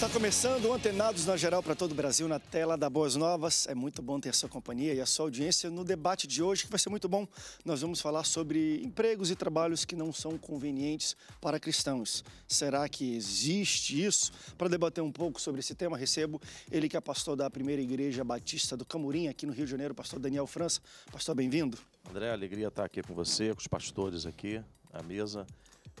Está começando Antenados na Geral para todo o Brasil na tela da Boas Novas. É muito bom ter a sua companhia e a sua audiência no debate de hoje, que vai ser muito bom. Nós vamos falar sobre empregos e trabalhos que não são convenientes para cristãos. Será que existe isso? Para debater um pouco sobre esse tema, recebo ele que é pastor da Primeira Igreja Batista do Camurim, aqui no Rio de Janeiro, pastor Daniel França. Pastor, bem-vindo. André, alegria estar aqui com você, com os pastores aqui, à mesa.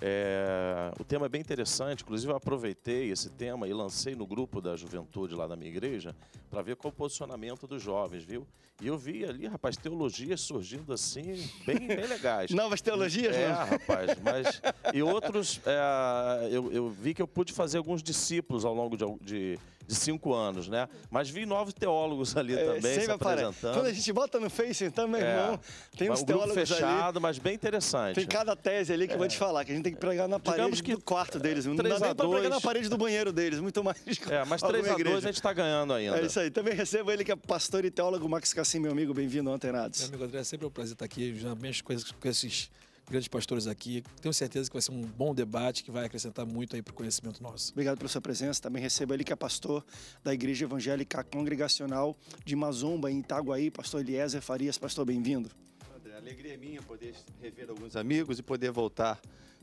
É, o tema é bem interessante, inclusive eu aproveitei esse tema e lancei no grupo da juventude lá da minha igreja para ver qual o posicionamento dos jovens, viu? E eu vi ali, rapaz, teologias surgindo assim, bem, bem legais. Novas teologias, é, né? rapaz, mas. E outros, é, eu, eu, vi que eu pude fazer alguns discípulos ao longo de, de de cinco anos, né? Mas vi novos teólogos ali é, também se apresentando. Aparece. Quando a gente bota no Face, então, meu é. irmão, tem uns um teólogos fechado, ali. mas bem interessante. Tem cada tese ali que eu vou é. te falar, que a gente tem que pregar na parede Digamos que, do quarto deles. Não dá nem pra pregar na parede do banheiro deles, muito mais. É, mas três a dois a gente tá ganhando ainda. É isso aí. Também recebo ele que é pastor e teólogo Max Cassim, meu amigo, bem-vindo ao Antenados. Meu amigo André, é sempre um prazer estar aqui, já coisas com esses grandes pastores aqui. Tenho certeza que vai ser um bom debate que vai acrescentar muito aí para o conhecimento nosso. Obrigado pela sua presença. Também recebo ele que é pastor da Igreja Evangélica Congregacional de Mazumba, em Itaguaí, pastor Eliezer Farias. Pastor, bem-vindo. André, alegria é minha poder rever alguns amigos e poder voltar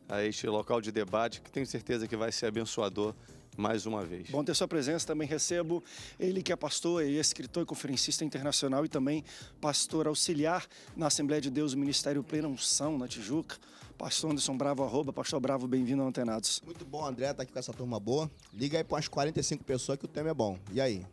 a este local de debate, que tenho certeza que vai ser abençoador mais uma vez. Bom ter sua presença, também recebo ele que é pastor e escritor e conferencista internacional e também pastor auxiliar na Assembleia de Deus, Ministério Plena Unção, na Tijuca. Pastor Anderson Bravo, arroba, pastor Bravo, bem-vindo ao Antenados. Muito bom, André, tá aqui com essa turma boa. Liga aí para umas 45 pessoas que o tema é bom. E aí?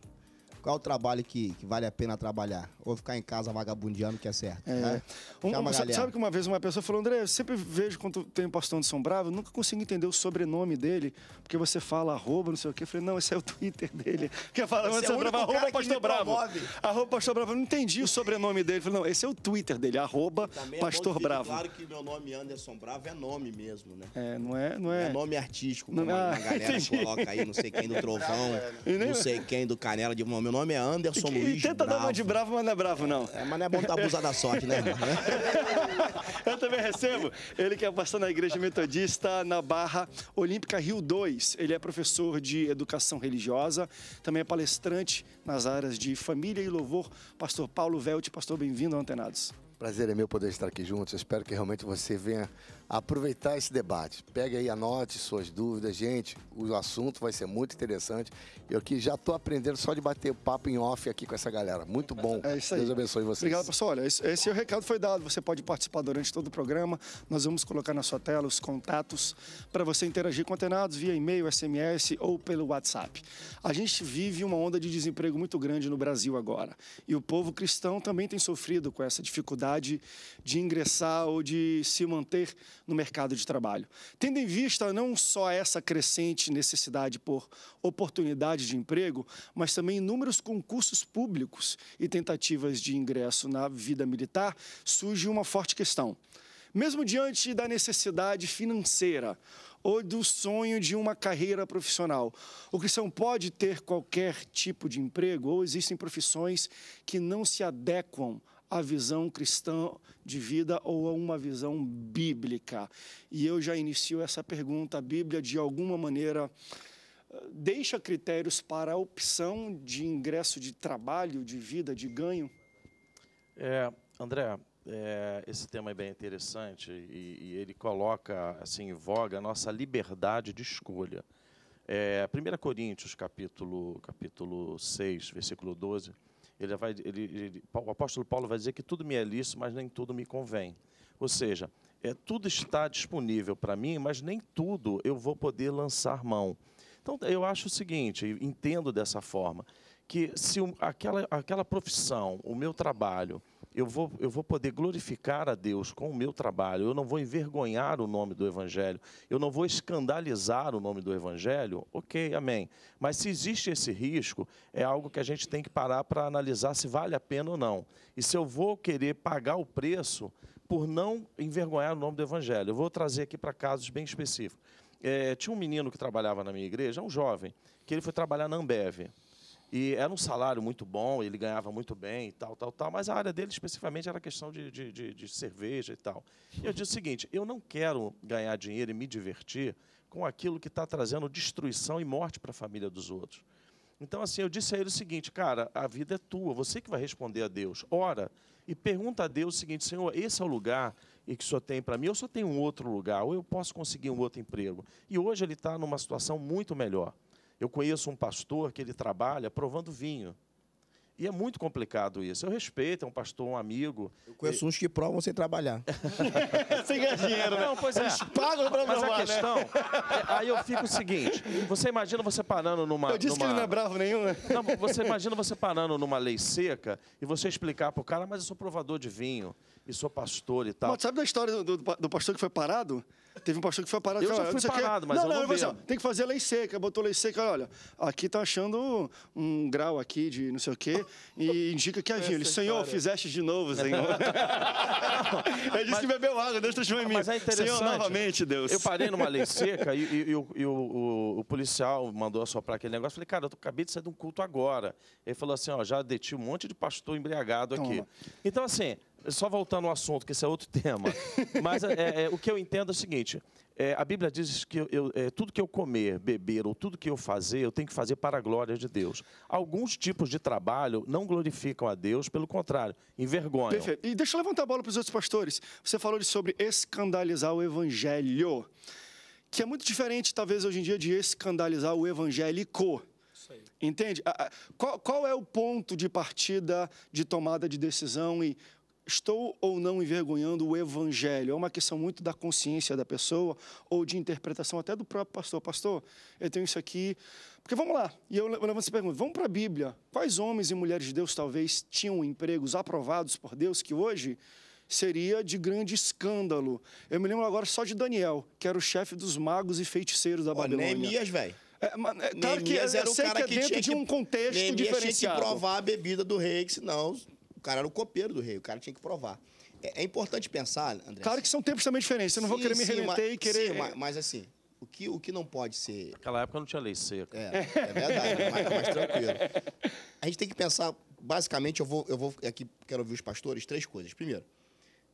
Qual é o trabalho que, que vale a pena trabalhar? Ou ficar em casa vagabundiano que é certo. É. Né? Um, sabe que uma vez uma pessoa falou, André, eu sempre vejo quando tem um Pastor de São Bravo, nunca consigo entender o sobrenome dele, porque você fala arroba, não sei o quê. Eu falei, não, esse é o Twitter dele. Porque fala, é você é Bravo, arroba Pastor Bravo. Arroba Pastor Bravo. Eu não entendi o sobrenome dele. Eu falei, não, esse é o Twitter dele, arroba Também é Pastor é Bravo. Claro que meu nome Anderson Bravo é nome mesmo, né? É, não é. Não é, é nome artístico, como ah, a é. galera entendi. coloca aí, não sei quem do Trovão, não sei quem do Canela de Momento nome é Anderson e, Luiz. tenta bravo. dar uma de bravo, mas não é bravo, não. É, mas não é bom estar tá abusar da sorte, né, irmão? Eu também recebo. Ele que é pastor na Igreja Metodista, na Barra Olímpica Rio 2. Ele é professor de educação religiosa, também é palestrante nas áreas de família e louvor. Pastor Paulo Velt, pastor, bem-vindo ao Antenados. Prazer é meu poder estar aqui juntos. espero que realmente você venha aproveitar esse debate. Pegue aí, anote suas dúvidas, gente. O assunto vai ser muito interessante. Eu aqui já estou aprendendo só de bater o papo em off aqui com essa galera. Muito bom. É isso aí. Deus abençoe vocês. Obrigado, pessoal. Olha, esse, é o recado foi dado. Você pode participar durante todo o programa. Nós vamos colocar na sua tela os contatos para você interagir com antenados via e-mail, SMS ou pelo WhatsApp. A gente vive uma onda de desemprego muito grande no Brasil agora. E o povo cristão também tem sofrido com essa dificuldade de ingressar ou de se manter no mercado de trabalho. Tendo em vista não só essa crescente necessidade por oportunidade de emprego, mas também inúmeros concursos públicos e tentativas de ingresso na vida militar, surge uma forte questão. Mesmo diante da necessidade financeira, ou do sonho de uma carreira profissional. O cristão pode ter qualquer tipo de emprego ou existem profissões que não se adequam a visão cristã de vida ou a uma visão bíblica? E eu já inicio essa pergunta. A Bíblia, de alguma maneira, deixa critérios para a opção de ingresso de trabalho, de vida, de ganho? É, André, é, esse tema é bem interessante e, e, ele coloca assim, em voga a nossa liberdade de escolha. É, 1 Coríntios, capítulo, capítulo 6, versículo 12, ele vai, ele, ele, o apóstolo Paulo vai dizer que tudo me é lícito, mas nem tudo me convém. Ou seja, é, tudo está disponível para mim, mas nem tudo eu vou poder lançar mão. Então, eu acho o seguinte, entendo dessa forma, que se aquela, aquela profissão, o meu trabalho, eu vou, eu vou poder glorificar a Deus com o meu trabalho, eu não vou envergonhar o nome do Evangelho, eu não vou escandalizar o nome do Evangelho, ok, amém. Mas se existe esse risco, é algo que a gente tem que parar para analisar se vale a pena ou não. E se eu vou querer pagar o preço por não envergonhar o nome do Evangelho. Eu vou trazer aqui para casos bem específicos. É, tinha um menino que trabalhava na minha igreja, um jovem, que ele foi trabalhar na Ambev. E era um salário muito bom, ele ganhava muito bem e tal, tal, tal, mas a área dele especificamente era questão de, de, de, de cerveja e tal. E eu disse o seguinte: eu não quero ganhar dinheiro e me divertir com aquilo que está trazendo destruição e morte para a família dos outros. Então, assim, eu disse a ele o seguinte, cara, a vida é tua, você que vai responder a Deus. Ora, e pergunta a Deus o seguinte, Senhor, esse é o lugar e que só tem para mim, eu só tenho um outro lugar, ou eu posso conseguir um outro emprego. E hoje ele está numa situação muito melhor. Eu conheço um pastor que ele trabalha provando vinho. E é muito complicado isso. Eu respeito, é um pastor, um amigo. Eu conheço e... uns que provam sem trabalhar. sem ganhar dinheiro, né? Não, pois é. Eles pagam pra Mas provar, a né? questão... Né? É, aí eu fico o seguinte. Você imagina você parando numa... Eu disse numa... que ele não é bravo nenhum, né? Não, você imagina você parando numa lei seca e você explicar pro cara, mas eu sou provador de vinho e sou pastor e tal. Mas sabe da história do, do, do pastor que foi parado? Teve um pastor que foi parado. Eu já fui parado, mas não, eu não, não vi. Assim, tem que fazer lei seca, botou lei seca, olha, aqui tá achando um grau aqui de não sei o quê, e indica que havia. Ele, Senhor, história. fizeste de novo, Senhor. Ele disse que bebeu água, Deus transformou em mim. Mas é interessante. Senhor, novamente, Deus. Eu parei numa lei seca e, e, e, o, e o, o, o, policial mandou assoprar aquele negócio. Falei, cara, eu acabei de sair de um culto agora. Ele falou assim, ó, já deti um monte de pastor embriagado aqui. Então, assim só voltando ao assunto, que esse é outro tema. Mas é, é, o que eu entendo é o seguinte: é, a Bíblia diz que eu, é, tudo que eu comer, beber ou tudo que eu fazer, eu tenho que fazer para a glória de Deus. Alguns tipos de trabalho não glorificam a Deus, pelo contrário, envergonham. Perfeito. E deixa eu levantar a bola para os outros pastores. Você falou sobre escandalizar o evangelho, que é muito diferente, talvez, hoje em dia, de escandalizar o evangélico. Entende? Qual, qual é o ponto de partida, de tomada de decisão e estou ou não envergonhando o evangelho? É uma questão muito da consciência da pessoa ou de interpretação até do próprio pastor. Pastor, eu tenho isso aqui. Porque vamos lá, e eu levanto essa pergunta, vamos para a Bíblia. Quais homens e mulheres de Deus talvez tinham empregos aprovados por Deus que hoje seria de grande escândalo? Eu me lembro agora só de Daniel, que era o chefe dos magos e feiticeiros da oh, Babilônia. Neemias, velho. É, é, claro Neemias que eu, eu que é dentro que de um contexto Neemias diferenciado. tinha que provar a bebida do rei, que senão cara era o copeiro do rei, o cara tinha que provar. É, é importante pensar, André. Claro que são tempos também diferentes, eu não sim, vou querer me remeter e querer. Sim, mas, mas assim, o que, o que não pode ser. Naquela época não tinha lei seca. É, é verdade, é mais, mais, tranquilo. A gente tem que pensar, basicamente, eu vou, eu vou aqui, é quero ouvir os pastores, três coisas. Primeiro,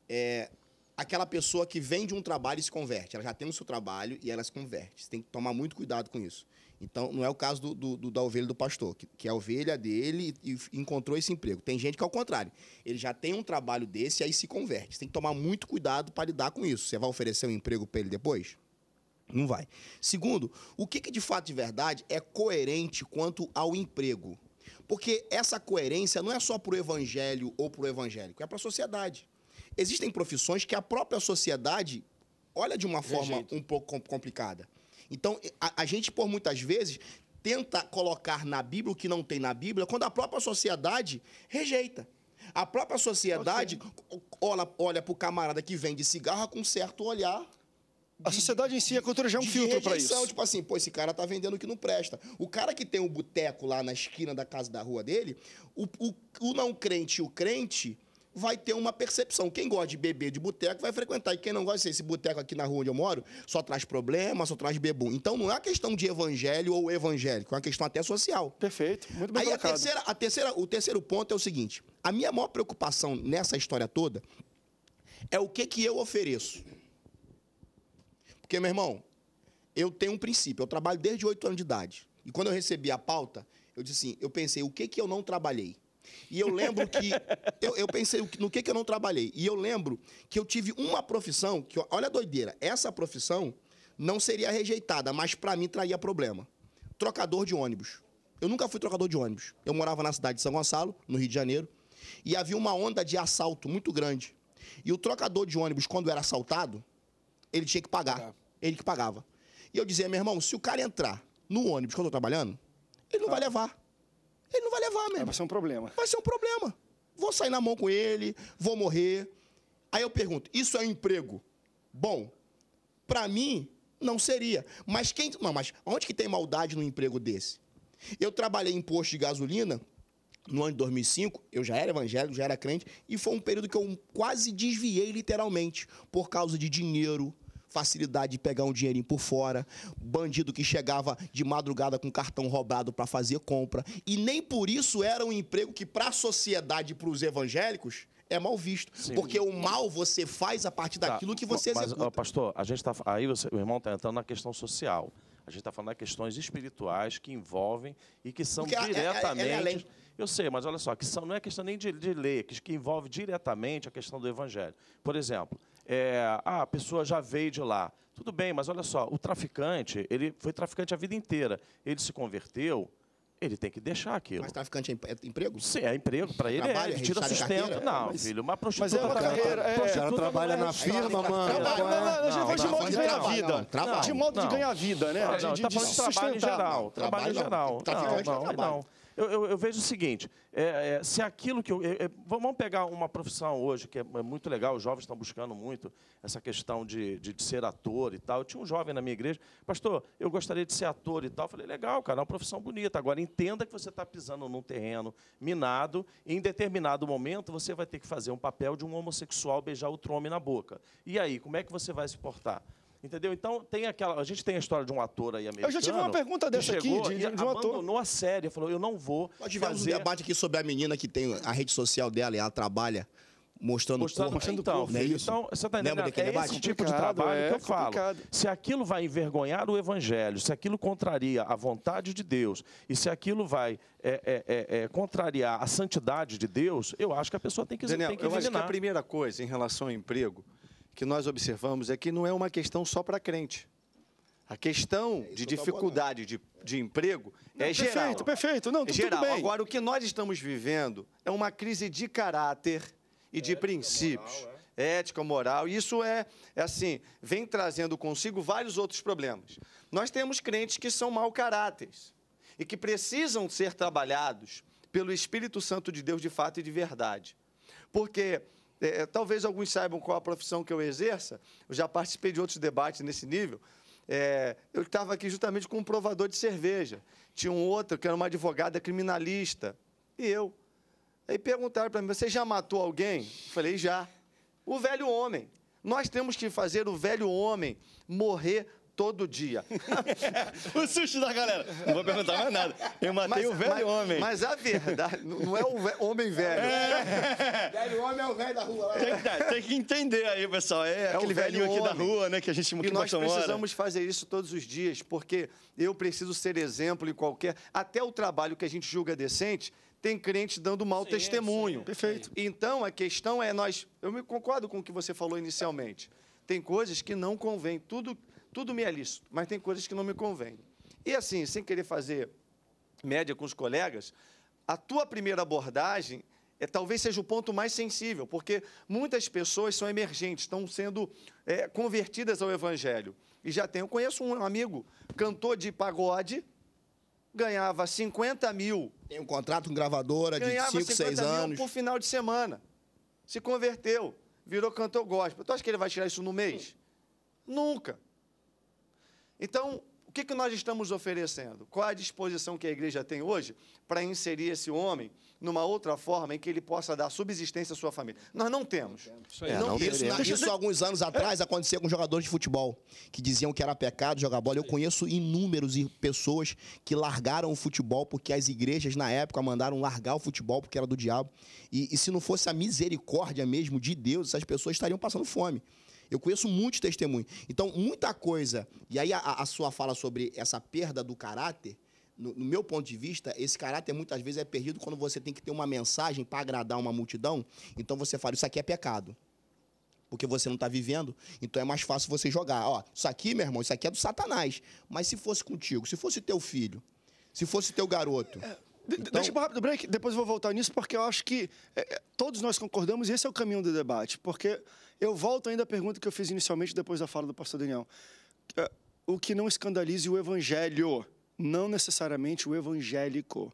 é, aquela pessoa que vem de um trabalho e se converte. Ela já tem o seu trabalho e ela se converte. Você tem que tomar muito cuidado com isso. Então, não é o caso do, do, do da ovelha do pastor, que, que é a ovelha dele e, e encontrou esse emprego. Tem gente que é o contrário. Ele já tem um trabalho desse e aí se converte. Você tem que tomar muito cuidado para lidar com isso. Você vai oferecer um emprego para ele depois? Não vai. Segundo, o que, que de fato de verdade é coerente quanto ao emprego? Porque essa coerência não é só para o evangelho ou para o evangélico, é para a sociedade. Existem profissões que a própria sociedade olha de uma forma um pouco complicada. Então, a, a gente, por muitas vezes, tenta colocar na Bíblia o que não tem na Bíblia, quando a própria sociedade rejeita. A própria sociedade okay. olha para o camarada que vende cigarro com certo olhar. A sociedade em si, a cultura já é um filtro para isso. Tipo assim, pô, esse cara tá vendendo o que não presta. O cara que tem o um boteco lá na esquina da casa da rua dele, o, o, o não crente e o crente vai ter uma percepção. Quem gosta de beber de boteco vai frequentar. E quem não gosta, esse boteco aqui na rua onde eu moro só traz problema, só traz bebum. Então não é uma questão de evangelho ou evangélico, é uma questão até social. Perfeito, muito bem Aí a terceira, a terceira, o terceiro ponto é o seguinte: a minha maior preocupação nessa história toda é o que, que eu ofereço. Porque, meu irmão, eu tenho um princípio, eu trabalho desde oito anos de idade. E quando eu recebi a pauta, eu disse assim, eu pensei, o que, que eu não trabalhei? E eu lembro que. eu, eu, pensei no que, que eu não trabalhei. E eu lembro que eu tive uma profissão, que, olha a doideira, essa profissão não seria rejeitada, mas para mim traía problema. Trocador de ônibus. Eu nunca fui trocador de ônibus. Eu morava na cidade de São Gonçalo, no Rio de Janeiro, e havia uma onda de assalto muito grande. E o trocador de ônibus, quando era assaltado, ele tinha que pagar. Ele que pagava. E eu dizia, meu irmão, se o cara entrar no ônibus quando eu tô trabalhando, ele não vai levar. Ele não vai levar mesmo. Vai ser um problema. Vai ser um problema. Vou sair na mão com ele, vou morrer. Aí eu pergunto: isso é um emprego? Bom, para mim, não seria. Mas quem. Não, mas onde que tem maldade num emprego desse? Eu trabalhei em posto de gasolina no ano de 2005, eu já era evangélico, já era crente, e foi um período que eu quase desviei literalmente por causa de dinheiro, facilidade de pegar um dinheirinho por fora, bandido que chegava de madrugada com cartão roubado para fazer compra. E nem por isso era um emprego que, para a sociedade, e para os evangélicos, é mal visto. Sim. Porque o mal você faz a partir tá, daquilo tá. que você executa. Mas, pastor, a gente tá, aí você, o irmão está entrando na questão social. A gente está falando de questões espirituais que envolvem e que são porque diretamente. É, é, é, é eu sei, mas olha só, que são, não é questão nem de, de ler, que, que envolve diretamente a questão do evangelho. Por exemplo, é, ah, a pessoa já veio de lá. Tudo bem, mas olha só, o traficante, ele foi traficante a vida inteira. Ele se converteu, ele tem que deixar aquilo. Mas traficante é, é emprego? Sim, é emprego. Para ele trabalha, é, ele tira sustento. Carteira? Não, mas, filho, uma prostituta... Mas é uma tá carreira. É, prostituta trabalha é, na firma, mano. Trabalha, não, não, não, não, não, de modo de ganhar vida. de modo de ganhar vida, né? Não, não, de, tá de trabalho em geral. Trabalho em geral. Traficante não, não, não. Eu, eu, eu vejo o seguinte: é, é, se aquilo que eu. É, é vamos pegar uma profissão hoje que é, é, muito legal, os jovens estão buscando muito essa questão de, de, de, ser ator e tal. Eu tinha um jovem na minha igreja, pastor, eu gostaria de ser ator e tal. Eu falei, legal, cara, é uma profissão bonita. Agora entenda que você está pisando num terreno minado, e em determinado momento você vai ter que fazer um papel de um homossexual beijar o homem na boca. E aí, como é que você vai se portar? Entendeu? Então, tem aquela. A gente tem a história de um ator aí americano. Eu já tive uma pergunta dessa aqui, de, de, de um abandonou ator. a série, falou: eu não vou. pode fazer... um debate aqui sobre a menina que tem a rede social dela e ela trabalha mostrando, mostrando corpo. Então, corpo, é isso? então você está entendendo? É debate? esse tipo de trabalho é, que eu é falo. Complicado. Se aquilo vai envergonhar o evangelho, se aquilo contraria a vontade de Deus e se aquilo vai é, é, é, é contrariar a santidade de Deus, eu acho que a pessoa tem que, Daniel, tem que eliminar. Eu acho que a primeira coisa em relação ao emprego que nós observamos é que não é uma questão só para crente. A questão é, de dificuldade de, de emprego é não, é perfeito, geral. Perfeito, perfeito. Não, é geral. Bem. Agora, o que nós estamos vivendo é uma crise de caráter e é, de princípios. Moral, ética, moral. isso é, é assim, vem trazendo consigo vários outros problemas. Nós temos crentes que são mau caráteres e que precisam ser trabalhados pelo Espírito Santo de Deus de fato e de verdade. Porque é, é, talvez alguns saibam qual a profissão que eu exerça, eu já participei de outros debates nesse nível. É, eu estava aqui justamente com um provador de cerveja. Tinha um outro que era uma advogada criminalista. E eu. Aí perguntaram para mim: você já matou alguém? Eu falei: já. O velho homem. Nós temos que fazer o velho homem morrer todo dia. o susto da galera. Não vou perguntar mais nada. Eu matei mas, o velho mas, homem. Mas a verdade, não é o ve homem velho. É. Velho homem é o velho da rua. Lá. Tem, que, tem que entender aí, pessoal. É, é aquele velhinho velho aqui da rua, né? Que a gente muito E nós precisamos fazer isso todos os dias, porque eu preciso ser exemplo em qualquer. Até o trabalho que a gente julga decente tem crente dando mau sim, testemunho. Sim, Perfeito. Então, a questão é nós... Eu me concordo com o que você falou inicialmente. Tem coisas que não convém. Tudo tudo me é lícito, mas tem coisas que não me convêm. E assim, sem querer fazer média com os colegas, a tua primeira abordagem é, talvez seja o ponto mais sensível, porque muitas pessoas são emergentes, estão sendo é, convertidas ao Evangelho. E já tenho eu conheço um amigo, cantor de pagode, ganhava 50 mil. Tem um contrato com gravadora de 5, 6 anos. por final de semana. Se converteu, virou cantor gospel. Tu acha que ele vai tirar isso no mês? Nunca. Então, o que, que nós estamos oferecendo? Qual a disposição que a igreja tem hoje para inserir esse homem numa outra forma em que ele possa dar subsistência à sua família? Nós não temos. Isso, é, não, isso, na, né? isso alguns anos atrás é. acontecia com jogadores de futebol que diziam que era pecado jogar bola. Eu conheço inúmeros pessoas que largaram o futebol porque as igrejas na época mandaram largar o futebol porque era do diabo. E, e se não fosse a misericórdia mesmo de Deus, essas pessoas estariam passando fome. Eu conheço muitos testemunhos. Então, muita coisa. E aí, a, a sua fala sobre essa perda do caráter, no, no, meu ponto de vista, esse caráter muitas vezes é perdido quando você tem que ter uma mensagem para agradar uma multidão. Então, você fala: Isso aqui é pecado. Porque você não está vivendo, então é mais fácil você jogar. Ó, isso aqui, meu irmão, isso aqui é do Satanás. Mas se fosse contigo, se fosse teu filho, se fosse teu garoto. É, então... Deixa eu rápido o break, depois eu vou voltar nisso, porque eu acho que é, é, todos nós concordamos e esse é o caminho do debate. Porque eu volto ainda à pergunta que eu fiz inicialmente depois da fala do pastor Daniel. É, o que não escandalize o evangelho, não necessariamente o evangélico.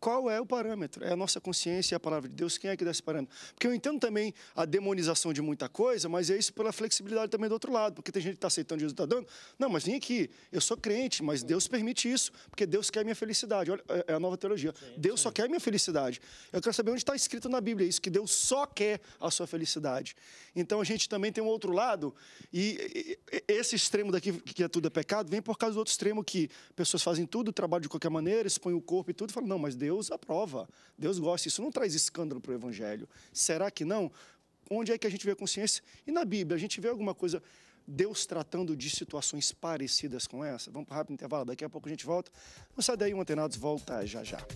Qual é o parâmetro? É a nossa consciência e a palavra de Deus. Quem é que dá esse parâmetro? Porque eu entendo também a demonização de muita coisa, mas é isso pela flexibilidade também do outro lado. Porque tem gente que está aceitando Jesus está dando. Não, mas vem aqui. Eu sou crente, mas Deus permite isso, porque Deus quer a minha felicidade. Olha, é, é a nova teologia. Sim, Deus sim. só quer a minha felicidade. Eu quero saber onde está escrito na Bíblia isso, que Deus só quer a sua felicidade. Então a gente também tem um outro lado, e, e esse extremo daqui, que é tudo é pecado, vem por causa do outro extremo que pessoas fazem tudo, trabalham de qualquer maneira, expõem o corpo e tudo, e falam, não, mas Deus Deus aprova. Deus gosta. Isso não traz escândalo para o Evangelho. Será que não? Onde é que a gente vê a consciência? E na Bíblia, a gente vê alguma coisa, Deus tratando de situações parecidas com essa? Vamos para um rápido intervalo, daqui a pouco a gente volta. Não sai daí, um Antenados volta já já.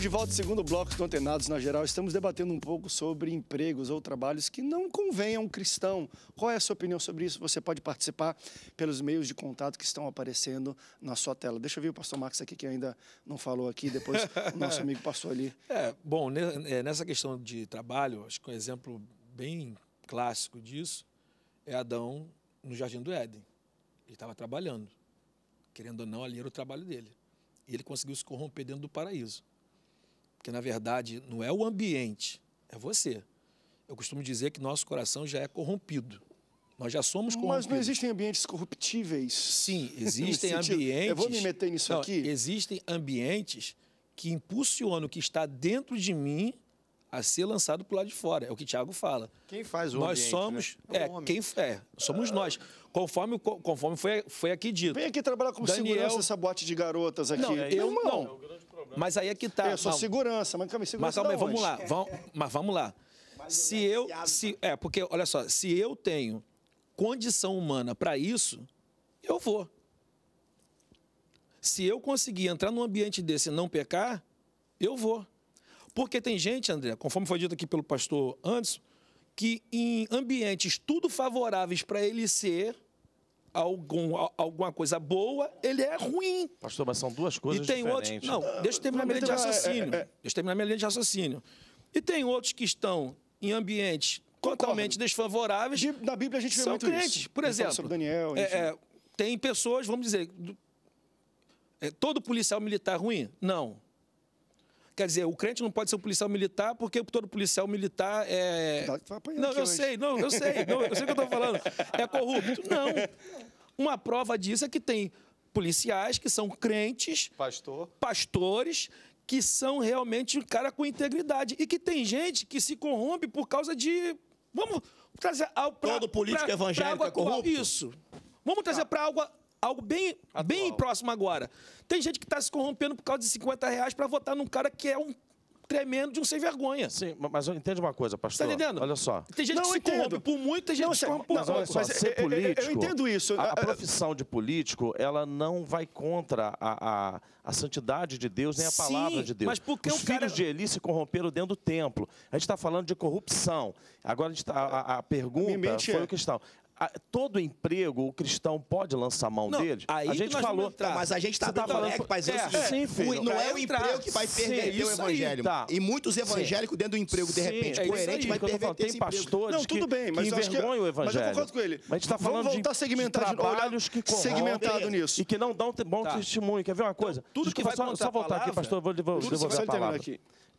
Estamos de volta, segundo bloco do Antenados na Geral. Estamos debatendo um pouco sobre empregos ou trabalhos que não convém a um cristão. Qual é a sua opinião sobre isso? Você pode participar pelos meios de contato que estão aparecendo na sua tela. Deixa eu ver o pastor Marcos aqui, que ainda não falou aqui, depois o nosso amigo passou ali. É, bom, é, nessa questão de trabalho, acho que um exemplo bem clássico disso é Adão no Jardim do Éden. Ele estava trabalhando. Querendo ou não, ali era o trabalho dele. E ele conseguiu se corromper dentro do paraíso. Porque, na verdade, não é o ambiente, é você. Eu costumo dizer que nosso coração já é corrompido. Nós já somos corrompidos. Mas não existem ambientes corruptíveis. Sim, existem ambientes. Eu vou me meter nisso não, aqui. Existem ambientes que impulsionam o que está dentro de mim a ser lançado para o lado de fora. É o que Tiago fala. Quem faz o nós ambiente, né? somos né? é, é quem é, somos ah. nós. Conforme, conforme foi, foi aqui dito. Vem aqui trabalhar como Daniel... segurança essa boate de garotas aqui. Não, eu não mas aí é que tá. Eu sou segurança, mas calma, segurança. Mas calma aí, vamos lá. Vamos, mas vamos lá. Se é eu. Se, né? é, porque, olha só, se eu tenho condição humana para isso, eu vou. Se eu conseguir entrar num ambiente desse e não pecar, eu vou. Porque tem gente, André, conforme foi dito aqui pelo pastor Anderson, que em ambientes tudo favoráveis para ele ser algum, alguma coisa boa, ele é ruim. Pastor, mas são duas coisas e tem diferentes. Outros, não, deixa eu terminar minha linha de então, é, raciocínio. É, é. Deixa eu terminar minha linha de raciocínio. E tem outros que estão em ambientes Concordo. totalmente desfavoráveis. na Bíblia a gente vê são muito crentes. Isso. Por exemplo, Daniel, é, é, tem pessoas, vamos dizer, do, é, todo policial militar ruim? Não. Quer dizer, o crente não pode ser um policial militar porque todo policial militar é. Tá, tá não, eu sei, não, eu sei, não, eu sei o que eu estou falando. É corrupto. Não. Uma prova disso é que tem policiais que são crentes, Pastor. pastores, que são realmente um cara com integridade. E que tem gente que se corrompe por causa de. Vamos trazer ao pra, Todo político pra, evangélico pra é corrupto? Isso. Vamos trazer ah. para água algo bem, bem próximo agora. Tem gente que está se corrompendo por causa de 50 reais para votar num cara que é um tremendo de um sem vergonha. Sim, mas entende uma coisa, pastor. Tá entendendo? Olha só. Tem gente não, que se entendo. corrompe por muito, tem gente não, que se corrompe por não, pouco. Olha só, ser é, é, é, político... Eu, entendo isso. A, a, profissão de político, ela não vai contra a, a, a santidade de Deus nem a Sim, palavra de Deus. mas porque Os filhos cara... de Eli se corromperam dentro do templo. A gente está falando de corrupção. Agora, a, gente tá, a, a pergunta foi é. a questão todo emprego, o cristão pode lançar a mão não, aí a gente falou. Tá, mas a gente está tá dando falando, é, é, é sim, filho, o, Não é o entrar, emprego que vai perder sim, o evangelho. Aí, tá. E muitos evangélicos sim, dentro do emprego, de repente, é coerente, vai perverter falando, Tem pastores não, tudo bem, mas que envergonham o evangelho. Mas eu concordo com ele. Mas a gente está falando voltar de, segmentado, de trabalhos que segmentado nisso. E que não dão bom tá. testemunho. Quer ver uma então, coisa? Tudo que vai Só voltar aqui, pastor, eu vou devolver a palavra.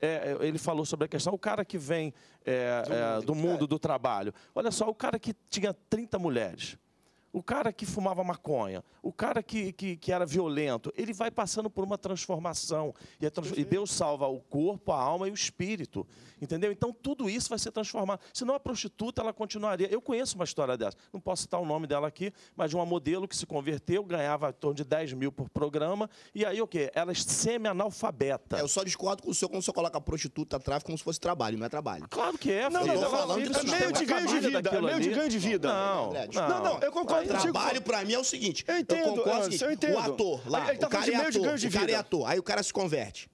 É, é, ele falou sobre a questão, o cara que vem é, é do mundo do trabalho. Olha só, o cara que tinha 30 mulheres, o cara que fumava maconha, o cara que, que, que era violento, ele vai passando por uma transformação. E, trans... e, Deus salva o corpo, a alma e o espírito. Entendeu? Então tudo isso vai ser transformado. Senão a prostituta ela continuaria. Eu conheço uma história dessa. Não posso citar o nome dela aqui, mas de uma modelo que se converteu, ganhava em torno de 10 mil por programa. E aí o quê? Ela é semi-analfabeta. É, eu só discordo com o senhor quando você coloca a prostituta tráfico como se fosse trabalho, não é trabalho. Claro que é. Não, é não, não, não, não, de não, não, não, não, não, não, de não, não, não, não, não, eu concordo. Não, trabalho digo... pra mim é o seguinte. Eu entendo. Eu concordo, eu, seguinte, o ator lá, ele, ele tá o cara é ator, de de o cara é ator. Aí o cara se converte.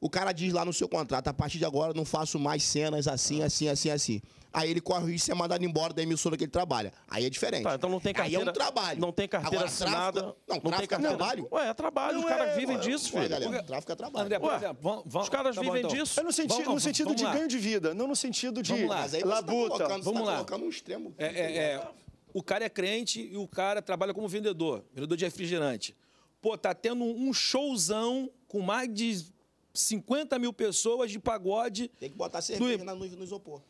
O cara diz lá no seu contrato, a partir de agora não faço mais cenas assim, assim, assim, assim. Aí ele corre o risco de ser mandado embora da emissora que ele trabalha. Aí é diferente. Tá, então não tem carteira. Aí é um trabalho. Não tem carteira agora, assinada. Tráfico, não, tem é carteira. É trabalho. Ué, é trabalho. Não os caras é, vivem disso, filho. Ué, galera, tráfico é trabalho. André, por exemplo, os caras tá vivem então. disso. É no, senti vamos, no sentido de ganho de vida, não no sentido de tá tá vamos lá. labuta. Tá vamos tá lá. um extremo. É, é, é o cara é crente e o cara trabalha como vendedor, vendedor de refrigerante. Pô, tá tendo um showzão com mais de 50 mil pessoas de pagode. Tem que botar cerveja no, no isopor.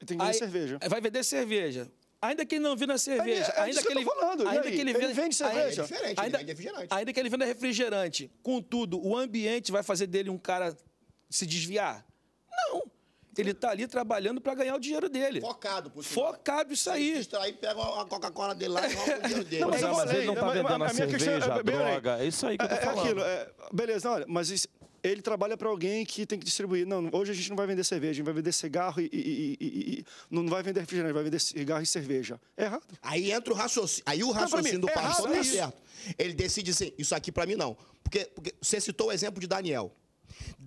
Tem que vender Aí, cerveja. Eh, vai vender cerveja. Ainda que ele não venda é cerveja. É, é ainda que, que ele, falando. Ainda que ele, venda, ele vende cerveja. Ainda, é ainda, ele vende ainda que ele venda refrigerante. Contudo, o ambiente vai fazer dele um cara se desviar. Ele está ali trabalhando para ganhar o dinheiro dele. Focado, por sinal. Focado isso aí. Se distrair, pega a Coca-Cola dele lá e o dinheiro dele. Não, mas, não, é mas ele não está é, vendendo a, a é, cerveja, questão, a droga. É isso aí que eu tô é, falando. É aquilo, é, beleza, olha, mas isso, ele trabalha para alguém que tem que distribuir. Não, hoje a gente não vai vender cerveja, a gente vai vender cigarro e, e, e, e não vai vender refrigerante, vai vender cigarro e cerveja. É errado. Aí entra o raciocínio, aí o raciocínio não, do parceiro. é tá certo. Ele decide assim, isso aqui para mim não. Porque, porque você citou o exemplo de Daniel.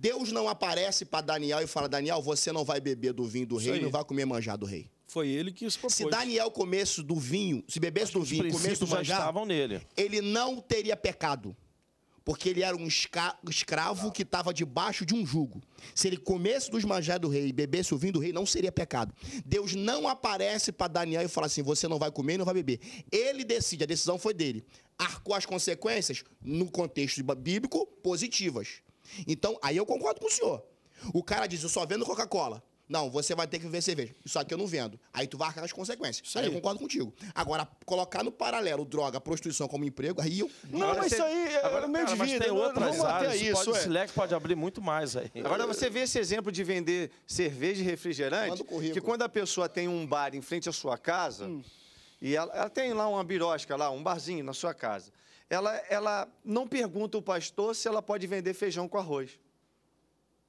Deus não aparece para Daniel e fala: Daniel, você não vai beber do vinho do rei, aí. não vai comer manjar do rei. Foi ele que isso Se Daniel comesse do vinho, se bebesse Acho do vinho, comesse do manjar, estavam nele. ele não teria pecado. Porque ele era um escravo que estava debaixo de um jugo. Se ele comesse dos manjar do rei e bebesse o vinho do rei, não seria pecado. Deus não aparece para Daniel e fala assim: você não vai comer e não vai beber. Ele decide, a decisão foi dele. Arcou as consequências, no contexto bíblico, positivas. Então, aí eu concordo com o senhor. O cara diz, eu só vendo Coca-Cola. Não, você vai ter que ver cerveja. Isso aqui eu não vendo. Aí tu vai arcar as consequências. Isso aí. aí eu concordo contigo. Agora, colocar no paralelo droga, prostituição como emprego, aí eu. Não, agora mas você... isso aí é agora, meio de vida. Mas tem né? outras não, áreas. Isso, pode, é. Esse leque pode abrir muito mais aí. Agora, você vê esse exemplo de vender cerveja e refrigerante, que quando a pessoa tem um bar em frente à sua casa, hum. e ela, ela, tem lá uma birosca, lá, um barzinho na sua casa ela, ela não pergunta o pastor se ela pode vender feijão com arroz.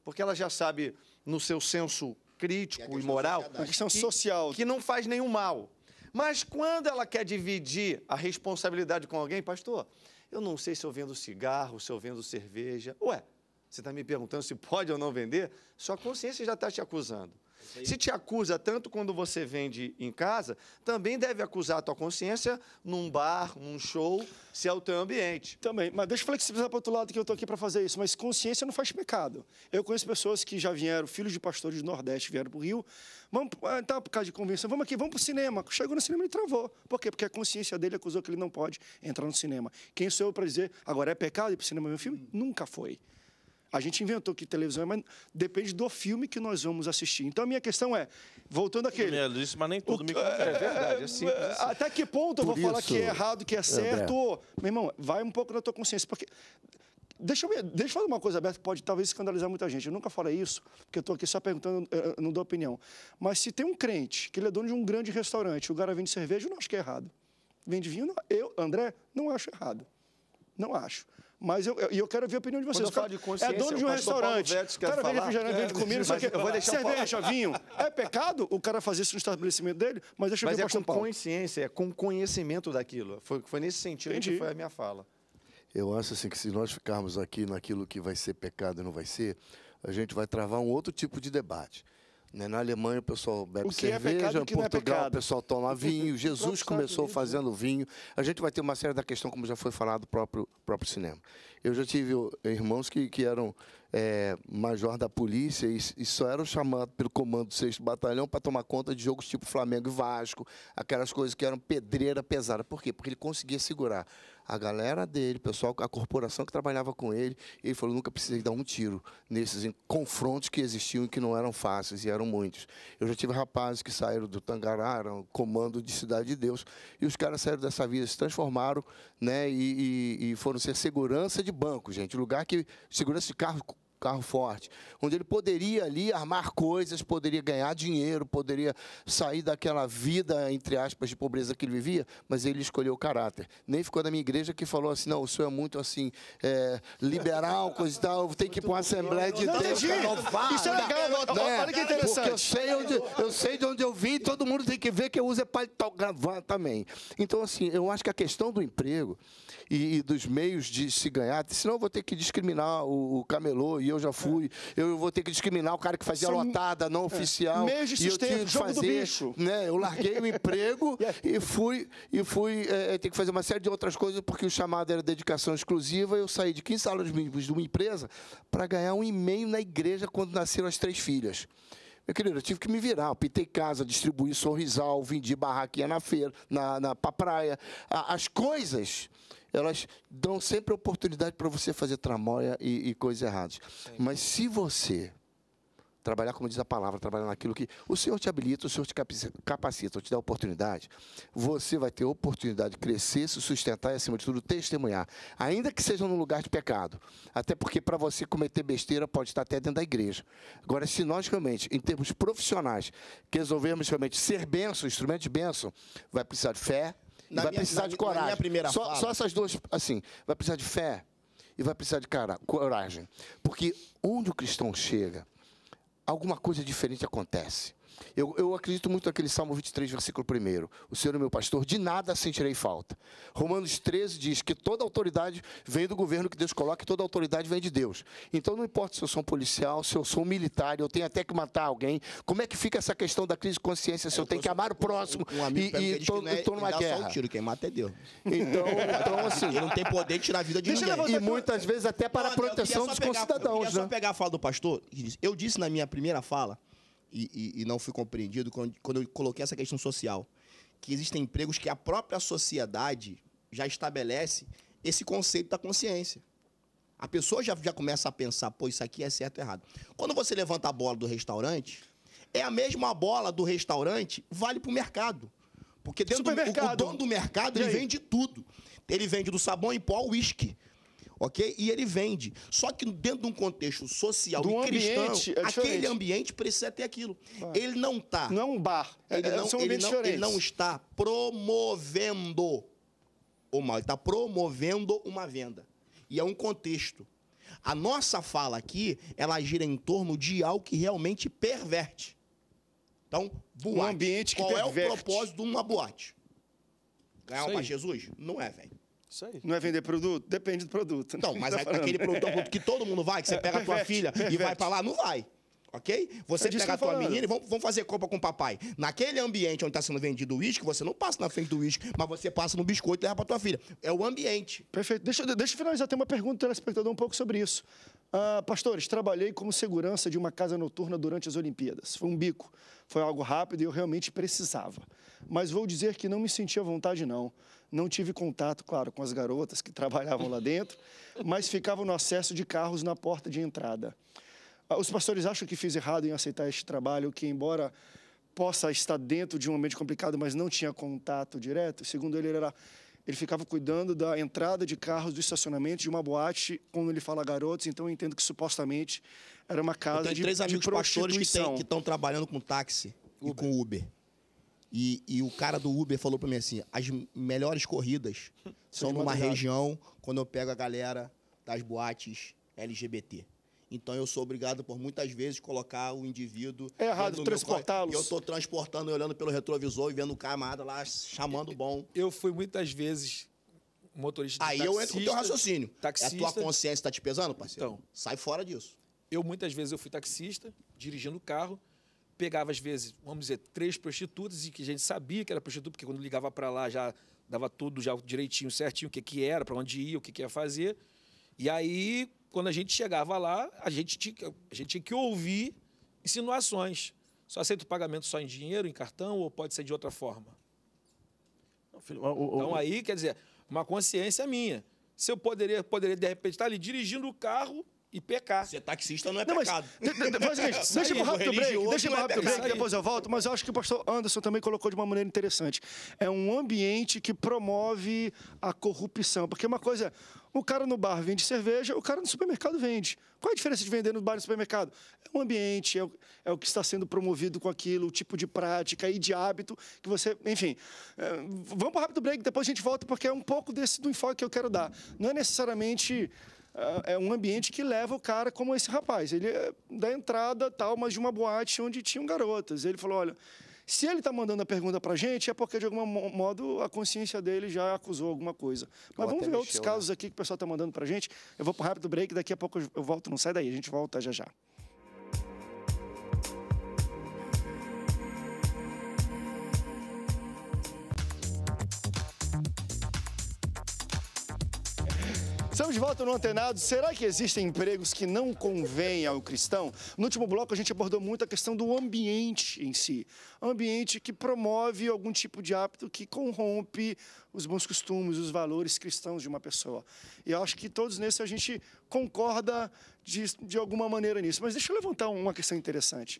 Porque ela já sabe, no seu senso crítico é e, e é moral, a questão que, social. que não faz nenhum mal. Mas quando ela quer dividir a responsabilidade com alguém, pastor, eu não sei se eu vendo cigarro, se eu vendo cerveja. Ué, você está me perguntando se pode ou não vender? Sua consciência já está te acusando. É se te acusa tanto quando você vende em casa, também deve acusar a tua consciência num bar, num show, se é o teu ambiente. Também, mas deixa eu flexibilizar para outro lado que eu estou aqui para fazer isso, mas consciência não faz pecado. Eu conheço pessoas que já vieram, filhos de pastores do Nordeste, vieram para o Rio, vamos, ah, tá por causa de convenção, vamos aqui, vamos para o cinema. Chegou no cinema e travou. Por quê? Porque a consciência dele acusou que ele não pode entrar no cinema. Quem sou eu para dizer, agora é pecado ir para o cinema ver um filme? Nunca foi. A gente inventou que televisão é, mas depende do filme que nós vamos assistir. Então a minha questão é, voltando àquele. Eu disse, é mas nem tudo o, me é, é verdade, é Assim. Até que ponto Por eu vou isso, falar que é errado, que é certo? meu irmão, vai um pouco na tua consciência, porque Deixa eu, deixa eu falar uma coisa aberta que pode talvez escandalizar muita gente. Eu nunca falei isso, porque eu estou aqui só perguntando, não dou opinião. Mas se tem um crente que ele é dono de um grande restaurante, o cara vende cerveja, eu não acho que é errado. Vende vinho, não. eu, André, não acho errado. Não acho. Mas eu, eu, eu quero ver a opinião de vocês. eu falo de é dono de um restaurante. Vettis, o cara vende refrigerante, vende é, comida, não sei o quê. Cerveja, vinho. É pecado o cara fazer isso no estabelecimento dele? Mas deixa eu mas ver é o Paulo. com consciência, é com conhecimento daquilo. Foi, foi nesse sentido Entendi. que foi a minha fala. Eu acho assim que se nós ficarmos aqui naquilo que vai ser pecado e não vai ser, a gente vai travar um outro tipo de debate. Né? Na Alemanha o pessoal bebe o é cerveja, é em Portugal é o pessoal toma é vinho, Jesus começou né? fazendo vinho. A gente vai ter uma série da questão, como já foi falado, do próprio, próprio cinema. Eu já tive eh, irmãos que, que eram é, major da polícia e, e, só eram chamados pelo comando do 6 Batalhão para tomar conta de jogos tipo Flamengo e Vasco, aquelas coisas que eram pedreira pesada. Por quê? Porque ele conseguia segurar a galera dele, pessoal, a corporação que trabalhava com ele, ele falou: nunca precisei dar um tiro nesses confrontos que existiam e que não eram fáceis, e eram muitos. Eu já tive rapazes que saíram do Tangará, eram comando de Cidade de Deus, e os caras saíram dessa vida, se transformaram, né, e, e, e foram ser segurança de banco, gente, lugar que segurança de carro carro forte, onde ele poderia ali armar coisas, poderia ganhar dinheiro, poderia sair daquela vida, entre aspas, de pobreza que ele vivia, mas ele escolheu o caráter. Nem ficou na minha igreja que falou assim: não, o senhor é muito assim, é, liberal, coisa e tal, tem que ir para uma Assembleia de não, Deus. Não, Isso é legal, não, né? olha que interessante. É Porque eu sei, onde, eu sei de onde eu vim, todo mundo tem que ver que eu uso é paletó gravata também. Então, assim, eu acho que a questão do emprego e, e dos meios de se ganhar, senão eu vou ter que discriminar o, o camelô e eu já fui. É. Eu vou ter que discriminar o cara que fazia São... lotada, não é. oficial. e de sustento, jogo fazer, do bicho. Né? Eu larguei o emprego e fui, e fui é, é, ter que fazer uma série de outras coisas, porque o chamado era dedicação exclusiva. Eu saí de 15 salas mínimos de uma empresa para ganhar um e-mail na igreja quando nasceram as três filhas. Meu querido, eu tive que me virar. Eu casa, distribuí sorrisal, vendi barraquinha na feira, na, na pra praia. As coisas elas dão sempre oportunidade para você fazer tramóia e, e coisas erradas. Sim. Mas se você trabalhar, como diz a palavra, trabalhar naquilo que o Senhor te habilita, o Senhor te capacita, te dá oportunidade, você vai ter oportunidade de crescer, se sustentar e, acima de tudo, testemunhar, ainda que seja num lugar de pecado. Até porque, para você cometer besteira, pode estar até dentro da igreja. Agora, se nós realmente, em termos profissionais, resolvermos realmente ser benção, instrumento de benção, vai precisar de fé, vai minha, precisar na, de coragem. minha primeira só, fala. só essas duas, assim, vai precisar de fé e vai precisar de cara, coragem. Porque onde o cristão chega, alguma coisa diferente acontece. Eu, eu acredito muito naquele Salmo 23, versículo 1. O Senhor é meu pastor, de nada sentirei falta. Romanos 13 diz que toda autoridade vem do governo que Deus coloca e toda autoridade vem de Deus. Então não importa se eu sou um policial, se eu sou um militar, eu tenho até que matar alguém. Como é que fica essa questão da crise de consciência se eu, eu é, tenho que amar o próximo um, um e estou é, numa guerra? Só um tiro, quem mata é Deus. Então, então assim... Ele não tem poder de tirar a vida de ninguém. E muitas vezes até para não, a proteção dos pegar, concidadãos. Eu queria só né? pegar a fala do pastor. Eu disse na minha primeira fala e, e, e não fui compreendido quando, quando eu coloquei essa questão social. Que existem empregos que a própria sociedade já estabelece esse conceito da consciência. A pessoa já, já começa a pensar, pô, isso aqui é certo ou errado. Quando você levanta a bola do restaurante, é a mesma bola do restaurante, vale para o mercado. Porque dentro do o, o dono do mercado, e ele aí? vende tudo. Ele vende do sabão em pó ao uísque ok? E ele vende. Só que dentro de um contexto social Do e cristão, ambiente, é aquele ambiente precisa ter aquilo. Ah. Ele não está. Não é um bar. É, ele, é, não, um ele, não, ele não está promovendo o mal, ele está promovendo uma venda. E é um contexto. A nossa fala aqui, ela gira em torno de algo que realmente perverte. Então, boate. Um ambiente que Qual perverte. é o propósito de uma boate? Ganhar uma Jesus? Não é, velho. Isso aí. Não é vender produto? Depende do produto. Né? Não, mas tá é aquele produto, é um produto que todo mundo vai, que você é pega a tua filha e vai pra lá, não vai ok? Você é pega a tua menina e vamos, vamos, fazer compra com o papai. Naquele ambiente onde está sendo vendido o uísque, você não passa na frente do uísque, mas você passa no biscoito e leva para tua filha. É o ambiente. Perfeito. Deixa, deixa eu finalizar. Tem uma pergunta do telespectador um pouco sobre isso. Uh, pastores, trabalhei como segurança de uma casa noturna durante as Olimpíadas. Foi um bico. Foi algo rápido e eu realmente precisava. Mas vou dizer que não me senti à vontade, não. Não tive contato, claro, com as garotas que trabalhavam lá dentro, mas ficavam no acesso de carros na porta de entrada. Ah, os pastores acham que fiz errado em aceitar este trabalho, que embora possa estar dentro de um ambiente complicado, mas não tinha contato direto. Segundo ele, ele, era, ele ficava cuidando da entrada de carros do estacionamento de uma boate, quando ele fala garotos, então eu entendo que supostamente era uma casa de Eu tenho de, três amigos pastores que estão trabalhando com táxi Uber. e com Uber. E, e o cara do Uber falou para mim assim: as melhores corridas são numa região quando eu pego a galera das boates LGBT. Então eu sou obrigado por muitas vezes colocar o indivíduo. É errado transportá-los. Eu estou transportando, olhando pelo retrovisor e vendo o camada lá chamando bom. Eu fui muitas vezes motorista. Aí taxista, eu entro com o teu raciocínio. Taxista. É a tua consciência está te pesando, parceiro? Então, sai fora disso. Eu muitas vezes eu fui taxista, dirigindo o carro pegava, às vezes, vamos dizer, três prostitutas, e que a gente sabia que era prostituta, porque quando ligava para lá já dava tudo já direitinho, certinho, o que, que era, para onde ia, o que, que ia fazer. E aí, quando a gente chegava lá, a gente tinha, a gente tinha que ouvir insinuações. Só aceita o pagamento só em dinheiro, em cartão, ou pode ser de outra forma? Então aí, quer dizer, uma consciência minha. Se eu poderia, poderia de repente, estar tá ali dirigindo o carro e pecar. Ser taxista não é não, pecado. Mas, de, de, o deixa pro rápido break, deixa pro é rápido é break, depois eu volto, mas eu acho que o pastor Anderson também colocou de uma maneira interessante. É um ambiente que promove a corrupção, porque uma coisa, o cara no bar vende cerveja, o cara no supermercado vende. Qual é a diferença de vender no bar e no supermercado? É um ambiente, é o, é o que está sendo promovido com aquilo, o tipo de prática e de hábito que você, enfim. É, vamos pro rápido break, depois a gente volta, porque é um pouco desse do enfoque que eu quero dar. Não é necessariamente é, é um ambiente que leva o cara como esse rapaz. Ele é da entrada tal, mas de uma boate onde tinham garotas. Ele falou: olha, se ele está mandando a pergunta para a gente, é porque de algum modo a consciência dele já acusou alguma coisa. Mas Ou vamos ver mexeu, outros casos né? aqui que o pessoal está mandando para a gente. Eu vou para o rápido break, daqui a pouco eu volto. Não sai daí, a gente volta já já. Estamos de volta no Antenado. Será que existem empregos que não convêm ao cristão? No último bloco, a gente abordou muito a questão do ambiente em si. ambiente que promove algum tipo de hábito que corrompe os bons costumes, os valores cristãos de uma pessoa. E eu acho que todos nesse a gente concorda de, de alguma maneira nisso. Mas deixa eu levantar uma questão interessante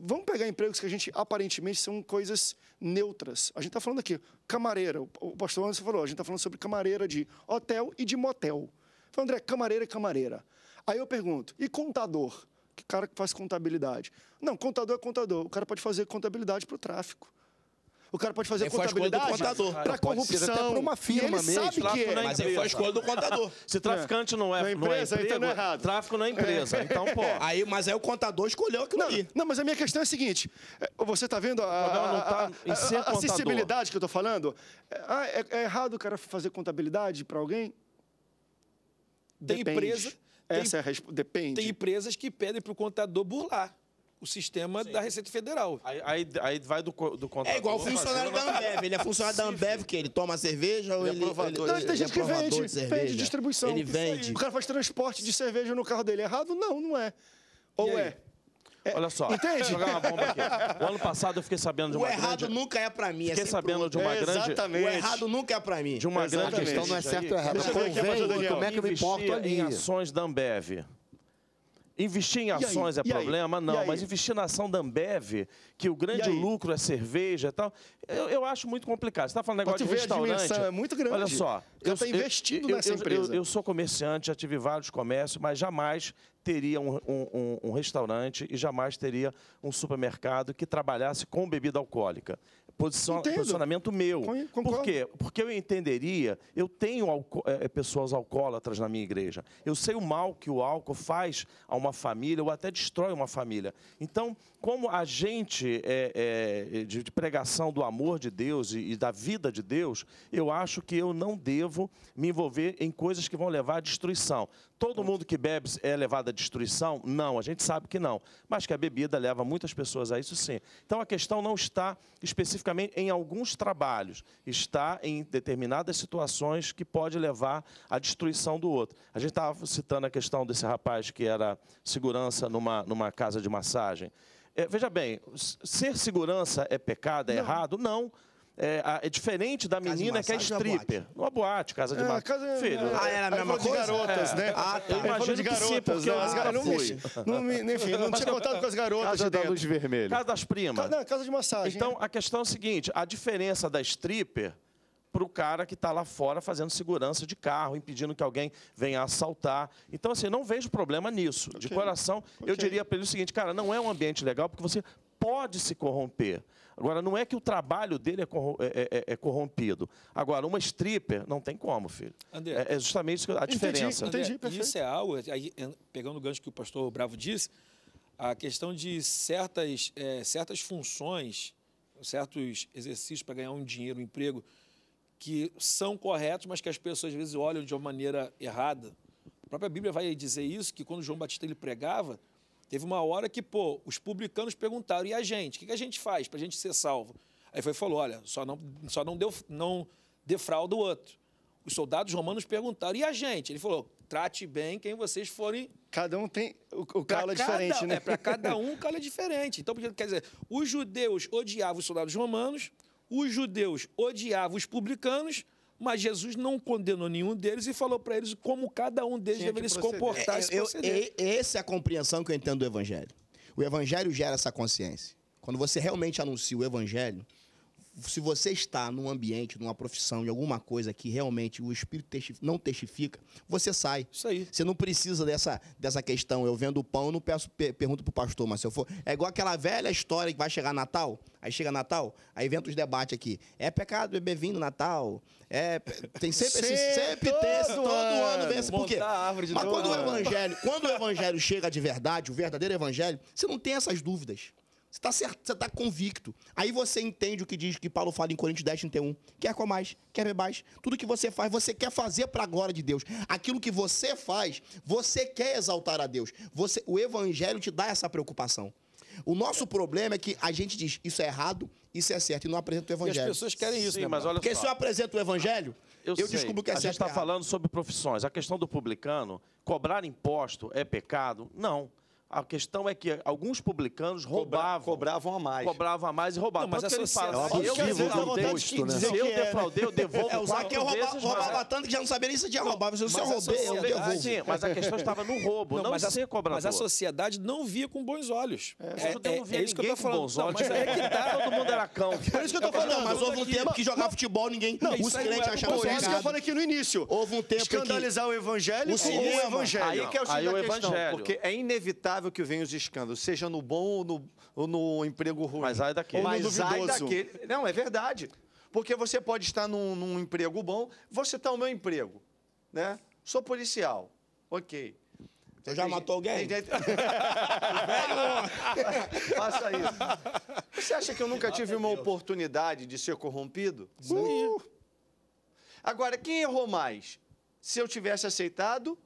vamos pegar empregos que a gente aparentemente são coisas neutras. A gente está falando aqui, camareira, o pastor Anderson falou, a gente está falando sobre camareira de hotel e de motel. Falei, André, camareira e é camareira. Aí eu pergunto, e contador? Que cara que faz contabilidade? Não, contador é contador. O cara pode fazer contabilidade para o tráfico. O cara pode fazer contabilidade para corrupção. Até pra uma firma ele mesmo. sabe que é. é. Mas ele foi a escolha do contador. Se traficante não é, na empresa, não é tá emprego, então errado. tráfico na é empresa. É. Então, pô. Aí, mas aí o contador escolheu aquilo não, ali. Não, mas a minha questão é a seguinte. Você está vendo a, tá a, a, acessibilidade que eu tô falando? é, ah, errado o cara fazer contabilidade para alguém? Tem empresa... Essa é a resposta. Depende. Tem empresas que pedem para o contador burlar o sistema Sim. da Receita Federal. Aí, aí, aí vai do, do contrato. É igual o funcionário da Ambev. Ele é funcionário da Ambev, que ele toma cerveja ou ele. É ele, ele é não, tem gente que vende, vende distribuição. Ele vende. O cara faz transporte de cerveja no carro dele. Errado? Não, não é. Ou é. é? Olha só, Entende? Vou jogar uma bomba aqui. O ano passado eu fiquei sabendo de uma grande... O errado nunca é pra mim. Fiquei sabendo um... de uma grande... Exatamente. O errado nunca é pra mim. De uma Exatamente. grande... A questão não é certo ou errado. Deixa eu ver aqui, Como é que eu me importo ali? em ações da Ambev. Investir em ações é problema? Não, mas investir na ação da Ambev, que o grande lucro é cerveja e tal, eu, eu acho muito complicado. Você está falando negócio de restaurante. A é muito grande. Olha só. Eu tá estou investindo eu, nessa eu, empresa. Eu, sou comerciante, já tive vários comércios, mas jamais teria um, um, um, um restaurante e jamais teria um supermercado que trabalhasse com bebida alcoólica posicionamento meu. Concordo. Por quê? Porque eu entenderia, eu tenho é, pessoas alcoólatras na minha igreja. Eu sei o mal que o álcool faz a uma família ou até destrói uma família. Então, como agente é, é, de, de pregação do amor de Deus e, e, da vida de Deus, eu acho que eu não devo me envolver em coisas que vão levar à destruição. Todo mundo que bebe é levado à destruição? Não, a gente sabe que não. Mas que a bebida leva muitas pessoas a isso, sim. Então a questão não está especificamente em alguns trabalhos, está em determinadas situações que pode levar à destruição do outro. A gente estava citando a questão desse rapaz que era segurança numa, numa casa de massagem. É, veja bem, ser segurança é pecado, é não. errado? Não. É, é, diferente da menina que é stripper. Boate. boate, casa de é, massagem. Casa... Filho, ah, era a mesma coisa? de garotas, é. né? Ah, tá. Eu imagino de garotas, sim, porque né? as garotas. Não, ah, não, enfim, não tinha contato com as garotas. Casa da luz vermelha. Casa das primas. Não, casa de massagem. Então, a questão é a seguinte: a diferença da stripper para o cara que está lá fora fazendo segurança de carro, impedindo que alguém venha assaltar. Então, assim, não vejo problema nisso. Okay. De coração, okay. eu diria para ele o seguinte, cara, não é um ambiente legal porque você pode se corromper. Agora, não é que o trabalho dele é, é, é, é corrompido. Agora, uma stripper não tem como, filho. André, é, justamente a diferença. entendi André, isso é algo, aí, pegando o gancho que o pastor Bravo disse, a questão de certas, é, certas funções, certos exercícios para ganhar um dinheiro, um emprego, que são corretos, mas que as pessoas às vezes olham de uma maneira errada. A própria Bíblia vai dizer isso, que quando João Batista ele pregava, teve uma hora que, pô, os publicanos perguntaram, e a gente? O que a gente faz para a gente ser salvo? Aí foi falou, olha, só não, só não, deu, não defrauda o outro. Os soldados romanos perguntaram, e a gente? Ele falou, trate bem quem vocês forem. Cada um tem o, o calo é diferente, né? É, para cada um o calo é diferente. Então, quer dizer, os judeus odiavam os soldados romanos, os judeus odiavam os publicanos, mas Jesus não condenou nenhum deles e falou para eles como cada um deles Tinha deveria se comportar é, e se eu, é, é, essa é a compreensão que eu entendo do Evangelho. O Evangelho gera essa consciência. Quando você realmente anuncia o Evangelho, se você está num ambiente, numa profissão, em alguma coisa que realmente o espírito testifica, não testifica, você sai. Isso aí. Você não precisa dessa, dessa questão. Eu vendo pão, eu não peço, per pergunto pro pastor, mas se eu for. É igual aquela velha história que vai chegar Natal, aí chega Natal, aí vem os debates aqui. É pecado beber vinho no Natal? É, tem sempre, esse, sempre todo todo ano, ano vem esse Mas quando o evangelho, quando o evangelho chega de verdade, o verdadeiro evangelho, você não tem essas dúvidas. Você está certo, você tá convicto. Aí você entende o que diz que Paulo fala em Coríntios 10, 31. Quer com mais, quer ver mais. Tudo que você faz, você quer fazer para a glória de Deus. Aquilo que você faz, você quer exaltar a Deus. Você, o evangelho te dá essa preocupação. O nosso problema é que a gente diz isso é errado, isso é certo, e não apresenta o evangelho. E as pessoas querem isso, Sim, né, mas olha Porque só. se eu apresento o evangelho, ah, eu, eu descubro que é a certo. A gente está falando sobre profissões. A questão do publicano, cobrar imposto é pecado? Não. A questão é que alguns publicanos roubavam. Cobravam a mais. Cobravam a mais e roubavam. Não, mas Tanto essa é né? que né? ele fala, é se eu defraudei, né? se eu defraudei, eu devolvo é, o é quatro eu vezes roubava, mais. tanto que já não sabia nem se tinha roubado. Se eu roubei, eu devolvo. Sim, mas a questão estava no roubo, não, não mas ser cobrador. Mas a sociedade não via com bons olhos. É, é, não é, é isso que eu estou falando. Bons olhos. Não, mas é que tá, todo mundo era cão. É por isso que eu estou falando. Mas houve um tempo que jogar futebol, ninguém... Não, os crentes achavam isso. É isso que eu falei aqui no início. Houve um tempo que... Escandalizar o evangelho ou o evangelho. Aí que é o Aí o evangelho. Porque é inevitável inevitável que venham os escândalos, seja no bom ou no, ou no emprego ruim. Mas ai daquele. Mas ai daquele. Não, é verdade. Porque você pode estar num, num emprego bom, você está o meu emprego, né? Sou policial, ok. Você já tem, matou alguém? Tem, tem... Faça isso. Você acha que eu nunca tive uma oportunidade de ser corrompido? Sim. Uh! Agora, quem errou mais? Se eu tivesse aceitado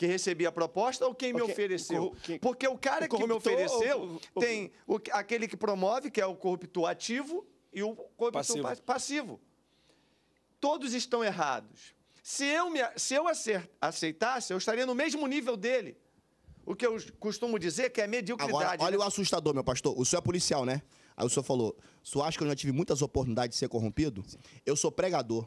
quem recebia a proposta ou quem me okay. ofereceu? Quem... Porque o cara o que me ofereceu ou, tem o, aquele que promove, que é o corrupto ativo, e o corrupto passivo. passivo. Todos estão errados. Se eu, me, se eu aceitasse, eu estaria no mesmo nível dele. O que eu costumo dizer é que é mediocridade. Agora, né? olha né? o assustador, meu pastor. O senhor é policial, né? Aí o senhor falou: o senhor acha que eu já tive muitas oportunidades de ser corrompido? Sim. Eu sou pregador.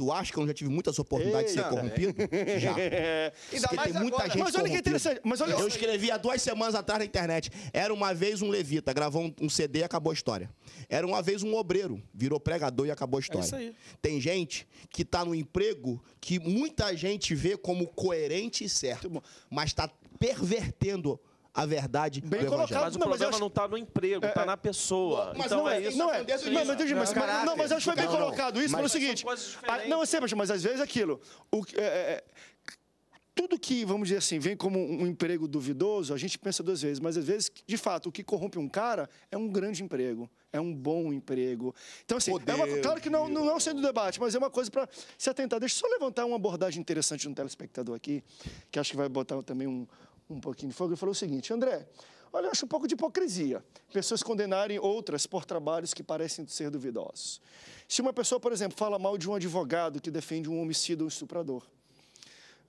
Tu acha que eu já tive muitas oportunidades Ei, de ser corrompido? É. Já. É. Ainda Porque mais tem muita agora. gente Mas olha corrompida. que interessante. Mas olha... Eu escrevi há duas semanas atrás na internet. Era uma vez um levita, gravou um, um CD e acabou a história. Era uma vez um obreiro, virou pregador e acabou a história. É isso aí. Tem gente que está no emprego que muita gente vê como coerente e certo, mas está pervertendo a verdade Bem do colocado. evangelho. Mas o não, problema não está no emprego, está é, é, na pessoa. Mas então não é, é isso. Não é. Isso. Não, mas, mas, não, mas é acho que foi bem não, colocado isso mas, pelo seguinte. Ah, não, eu sei, mas às vezes aquilo. O, é, tudo que, vamos dizer assim, vem como um emprego duvidoso, a gente pensa duas vezes, mas às vezes, de fato, o que corrompe um cara é um grande emprego, é um bom emprego. Então, assim, é uma, claro que não, não, não sendo debate, mas é uma coisa para se atentar. Deixa eu só levantar uma abordagem interessante no telespectador aqui, que acho que vai botar também um, um pouquinho de fogo e falou o seguinte: André, olha, eu acho um pouco de hipocrisia pessoas condenarem outras por trabalhos que parecem ser duvidosos. Se uma pessoa, por exemplo, fala mal de um advogado que defende um homicida ou um estuprador,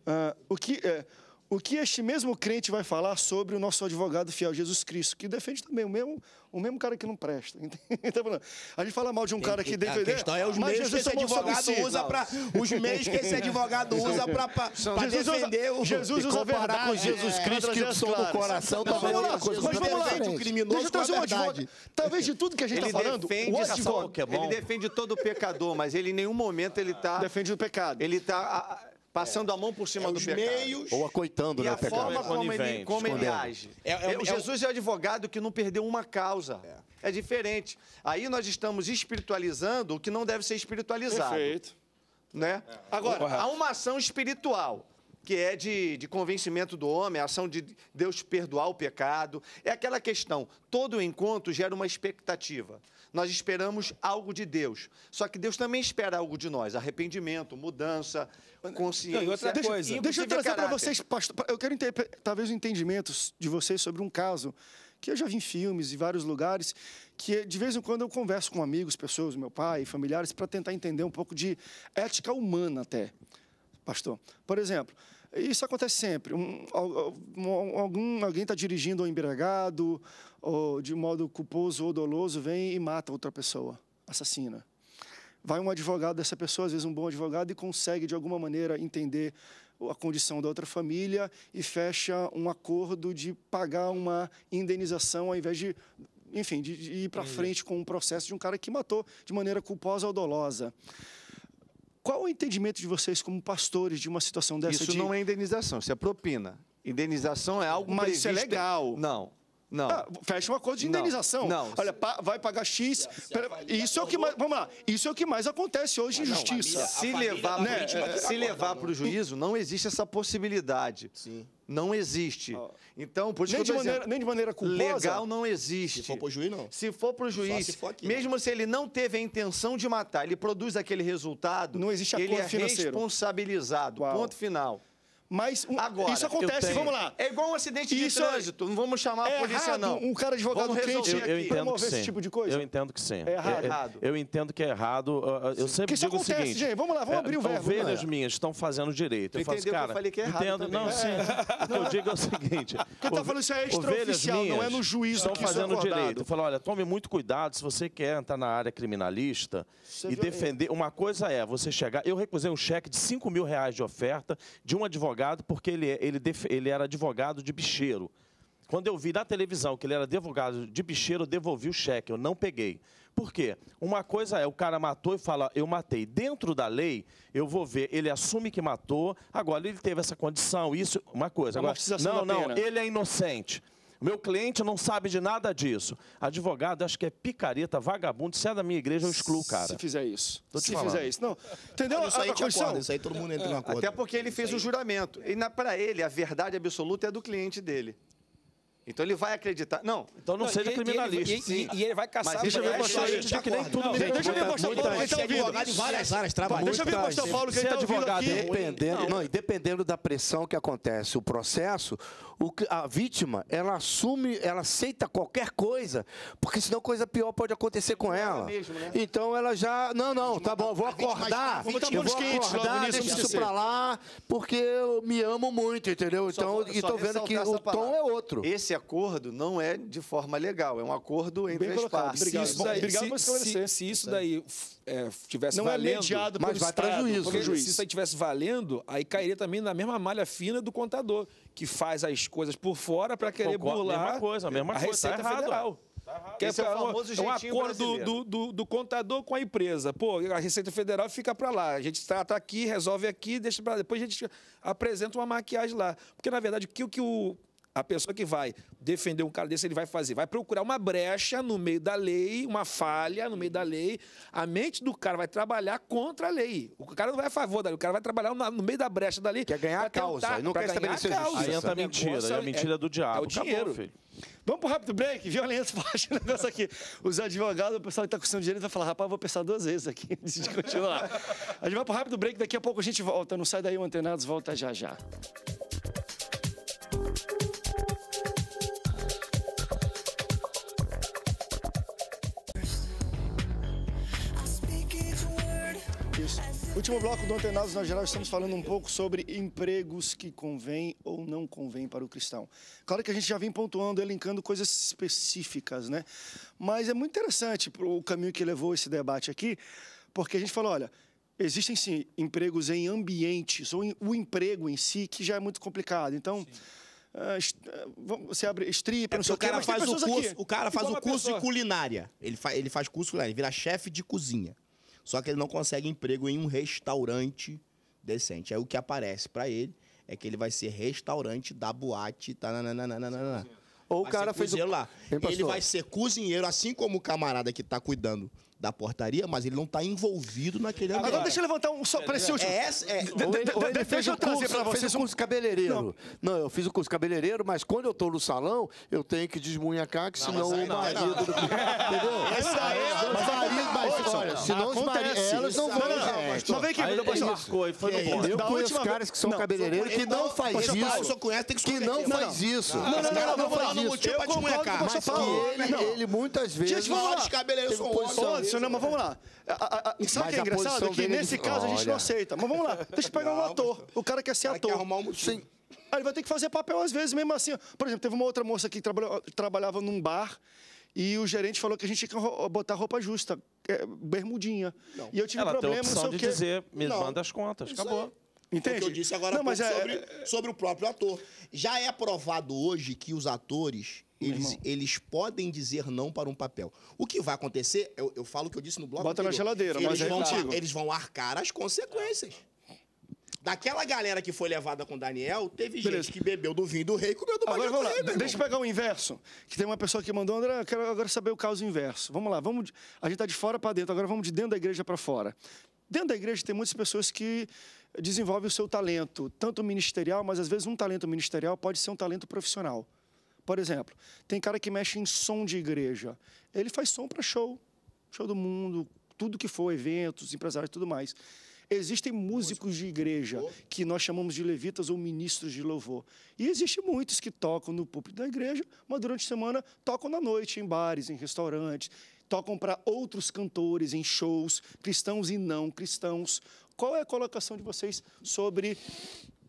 uh, o que. Uh, o que este mesmo crente vai falar sobre o nosso advogado fiel, Jesus Cristo, que defende também o mesmo, o mesmo cara que não presta. Então, a gente fala mal de um cara que, defende. A questão é, é, é os meios que esse advogado usa para. Os meios que esse advogado usa para defender usa, o. Jesus usa a verdade. com Jesus é, Cristo é, que é, do coração tá, também. Vamos coisa, mas vamos lá. Deixa eu trazer um advogado. Talvez de tudo que a gente está falando, defende o advogado. Ele defende todo o pecador, mas ele em nenhum momento ele está. Defende o pecado. Ele está Passando é. a mão por cima é do pecado. meios. Ou acoitando, e né, a pecado. forma como ele, como ele age. É, é, Jesus é o advogado que não perdeu uma causa. É. é. diferente. Aí nós estamos espiritualizando o que não deve ser espiritualizado. Perfeito. Né? Agora, há uma ação espiritual que é de, de convencimento do homem, a ação de Deus perdoar o pecado. É aquela questão: todo encontro gera uma expectativa. Nós esperamos algo de Deus. Só que Deus também espera algo de nós: arrependimento, mudança, consciência. Não, outra coisa. Deixa, deixa eu trazer é para vocês, pastor. Eu quero talvez o entendimento de vocês sobre um caso que eu já vi em filmes, e vários lugares, que de vez em quando eu converso com amigos, pessoas, meu pai, familiares, para tentar entender um pouco de ética humana até, pastor. Por exemplo, isso acontece sempre. Um, algum, alguém está dirigindo um embriagado, ou de modo culposo ou doloso, vem e mata outra pessoa, assassina. Vai um advogado dessa pessoa, às vezes um bom advogado, e consegue de alguma maneira entender a condição da outra família e fecha um acordo de pagar uma indenização ao invés de enfim, de, de ir para frente com um processo de um cara que matou de maneira culposa ou dolosa. Qual o entendimento de vocês como pastores de uma situação dessa? Isso de... não é indenização, isso é propina. Indenização é algo Mas previsto... isso é legal. Não, não. Ah, fecha um acordo de indenização. Não. não. Olha, pa, vai pagar X. Se, pera, se isso é o que mais. Vamos lá. Isso é o que mais acontece hoje ah, em não, justiça. se levar, né? se levar para o juízo, não existe essa possibilidade. Sim. Não existe. Ah. Então, por isso nem, de maneira, dizendo, nem de maneira culposa. Legal não existe. Se for para o juiz, não. Se for para o juiz, se aqui, né? mesmo né? se ele não teve a intenção de matar, ele produz aquele resultado, não existe ele é financeiro. responsabilizado. Uau. Ponto final. Mas um, Agora, isso acontece, vamos lá. É igual um acidente de isso é trânsito, é, não vamos chamar a polícia, errado, não. Um cara advogado quente eu, eu aqui, promover esse tipo de coisa? Eu entendo que sim. É errado. É, é, eu, eu entendo que é errado. Eu sempre que digo acontece, o seguinte... Gente, vamos lá, vamos abrir o verbo. Ovelhas minhas estão fazendo direito. Eu faço, assim, cara, eu falei que é errado entendo, Não, sim. O que eu digo é o seguinte... Quem está falando isso é extraoficial, não é no juízo Estão fazendo direito. Eu falo, olha, tome muito cuidado se você quer entrar na área criminalista e defender... Uma coisa é você chegar... Eu recusei um cheque de 5 mil reais de oferta de um advogado advogado porque ele, ele, ele era advogado de bicheiro. Quando eu vi na televisão que ele era advogado de bicheiro, eu devolvi o cheque, eu não peguei. Por quê? Uma coisa é, o cara matou e fala, eu matei. Dentro da lei, eu vou ver, ele assume que matou, agora ele teve essa condição, isso, uma coisa. É agora, não, não, ele é inocente. O meu cliente não sabe de nada disso. Advogado, acho que é picareta, vagabundo. Se é da minha igreja, eu excluo o cara. Se fizer isso. Tô te Se falando. fizer isso. Não. Entendeu? isso aí a, acorda, isso aí todo mundo entra em acordo. É, até porque ele fez o um juramento. E para ele, a verdade absoluta é do cliente dele. Então ele vai acreditar. Não. Então não, não seja criminalista. E, e, e, ele vai caçar. Mas deixa eu ver o pastor Paulo. Deixa eu ver o Paulo que ele está ouvindo. em tá várias áreas, trabalha Deixa eu ver o Paulo tá que ele está é ouvindo aqui. É dependendo, não, e dependendo da pressão que acontece o processo, o, a vítima, ela assume, ela aceita qualquer coisa, porque senão coisa pior pode acontecer com é ela. Mesmo, né? Então ela já, não, não, tá bom, vou acordar, eu vou tá acordar, deixa isso pra lá, porque eu me amo muito, entendeu? Então, só, e tô vendo que o tom é outro. Esse acordo não é de forma legal, é um acordo entre Bem as partes. Obrigado, se isso daí, obrigado por esclarecer. Se, se isso daí é, tivesse não é valendo, é mediado mas vai Estado, prejuízo. Se isso aí tivesse valendo, aí cairia também na mesma malha fina do contador, que faz as coisas por fora para querer Concordo, burlar mesma coisa, a mesma a coisa, tá Receita tá Federal. Que é Esse é, é, o famoso é um acordo do, do, do, contador com a empresa. Pô, a Receita Federal fica para lá. A gente trata tá, tá aqui, resolve aqui, deixa para Depois a gente apresenta uma maquiagem lá. Porque, na verdade, o que o a pessoa que vai defender um cara desse, ele vai fazer, vai procurar uma brecha no meio da lei, uma falha no meio da lei. A mente do cara vai trabalhar contra a lei. O cara não vai a favor da lei, o cara vai trabalhar no meio da brecha da lei. Quer ganhar a causa, tentar, não quer estabelecer a justiça. Aí entra a mentira, é, a mentira é, do diabo. É o dinheiro. Acabou, filho. Vamos pro rápido break, Violência faz o negócio aqui. Os advogados, o pessoal que tá com seu vai falar, rapaz, vou pensar duas vezes aqui antes de continuar. A gente vai pro rápido break, daqui a pouco a gente volta. Não sai daí, o Antenados volta já já. Último bloco do Antenados na Geral, estamos falando um pouco sobre empregos que convém ou não convém para o cristão. Claro que a gente já vem pontuando, elencando coisas específicas, né? Mas é muito interessante o caminho que levou esse debate aqui, porque a gente falou, olha, existem sim empregos em ambientes, ou em, o emprego em si, que já é muito complicado. Então... Uh, você abre strip, é não sei o que, cara faz o curso, aqui. o cara faz o curso pessoa. de culinária. Ele, fa ele faz curso de culinária, ele vira chefe de cozinha. Só que ele não consegue emprego em um restaurante decente. Aí é o que aparece para ele é que ele vai ser restaurante da boate. Tananana. Ou o cara fez o... lá. ele vai ser cozinheiro, assim como o camarada que está cuidando da portaria, mas ele não está envolvido naquele Agora, agora deixa eu levantar um só para esse último. deixa eu trazer para vocês. Fez o curso cabeleireiro. Não. eu fiz o curso cabeleireiro, mas quando eu estou no salão, eu tenho que desmunhacar, que senão o marido... Não. Entendeu? Essa aí é uma Senão os maridos... Elas não vão... Não, vem aqui, meu pastor. foi no Eu conheço caras que são cabeleireiros que não faz isso. Que não faz isso. Não, não, não, não faz isso. Eu concordo com o pastor Paulo. Ele muitas vezes... Gente, vamos lá. Os cabeleireiros são homens não mas vamos lá. A, a, a, sabe o que é engraçado? É que é nesse caso a gente não aceita. Mas vamos lá, deixa eu pegar um ator. O cara quer ser vai ator. Que arrumar um... Sim. Aí ele vai ter que fazer papel às vezes, mesmo assim. Por exemplo, teve uma outra moça que trabalhava, trabalhava num bar e o gerente falou que a gente tinha que botar roupa justa, é, bermudinha. Não. E eu tive Ela problema, tem a opção de o quê. dizer, me não. manda as contas, Isso acabou. É. Entende? o que eu disse agora não, mas é... sobre, sobre o próprio ator. Já é provado hoje que os atores eles, eles podem dizer não para um papel. O que vai acontecer, eu, eu falo o que eu disse no blog. Bota anterior, na geladeira, eles mas é vão, Eles vão arcar as consequências. Daquela galera que foi levada com Daniel, teve Beleza. gente que bebeu do vinho do rei e comeu do bagulho rei, Deixa eu pegar o inverso, que tem uma pessoa que mandou, André, quero agora saber o caso inverso. Vamos lá, vamos, a gente está de fora para dentro, agora vamos de dentro da igreja para fora. Dentro da igreja tem muitas pessoas que desenvolvem o seu talento, tanto ministerial, mas às vezes um talento ministerial pode ser um talento profissional. Por exemplo, tem cara que mexe em som de igreja. Ele faz som para show, show do mundo, tudo que for, eventos, empresários e tudo mais. Existem músicos de igreja que nós chamamos de levitas ou ministros de louvor. E existe muitos que tocam no púlpito da igreja, mas durante a semana tocam na noite em bares, em restaurantes, tocam para outros cantores em shows, cristãos e não cristãos. Qual é a colocação de vocês sobre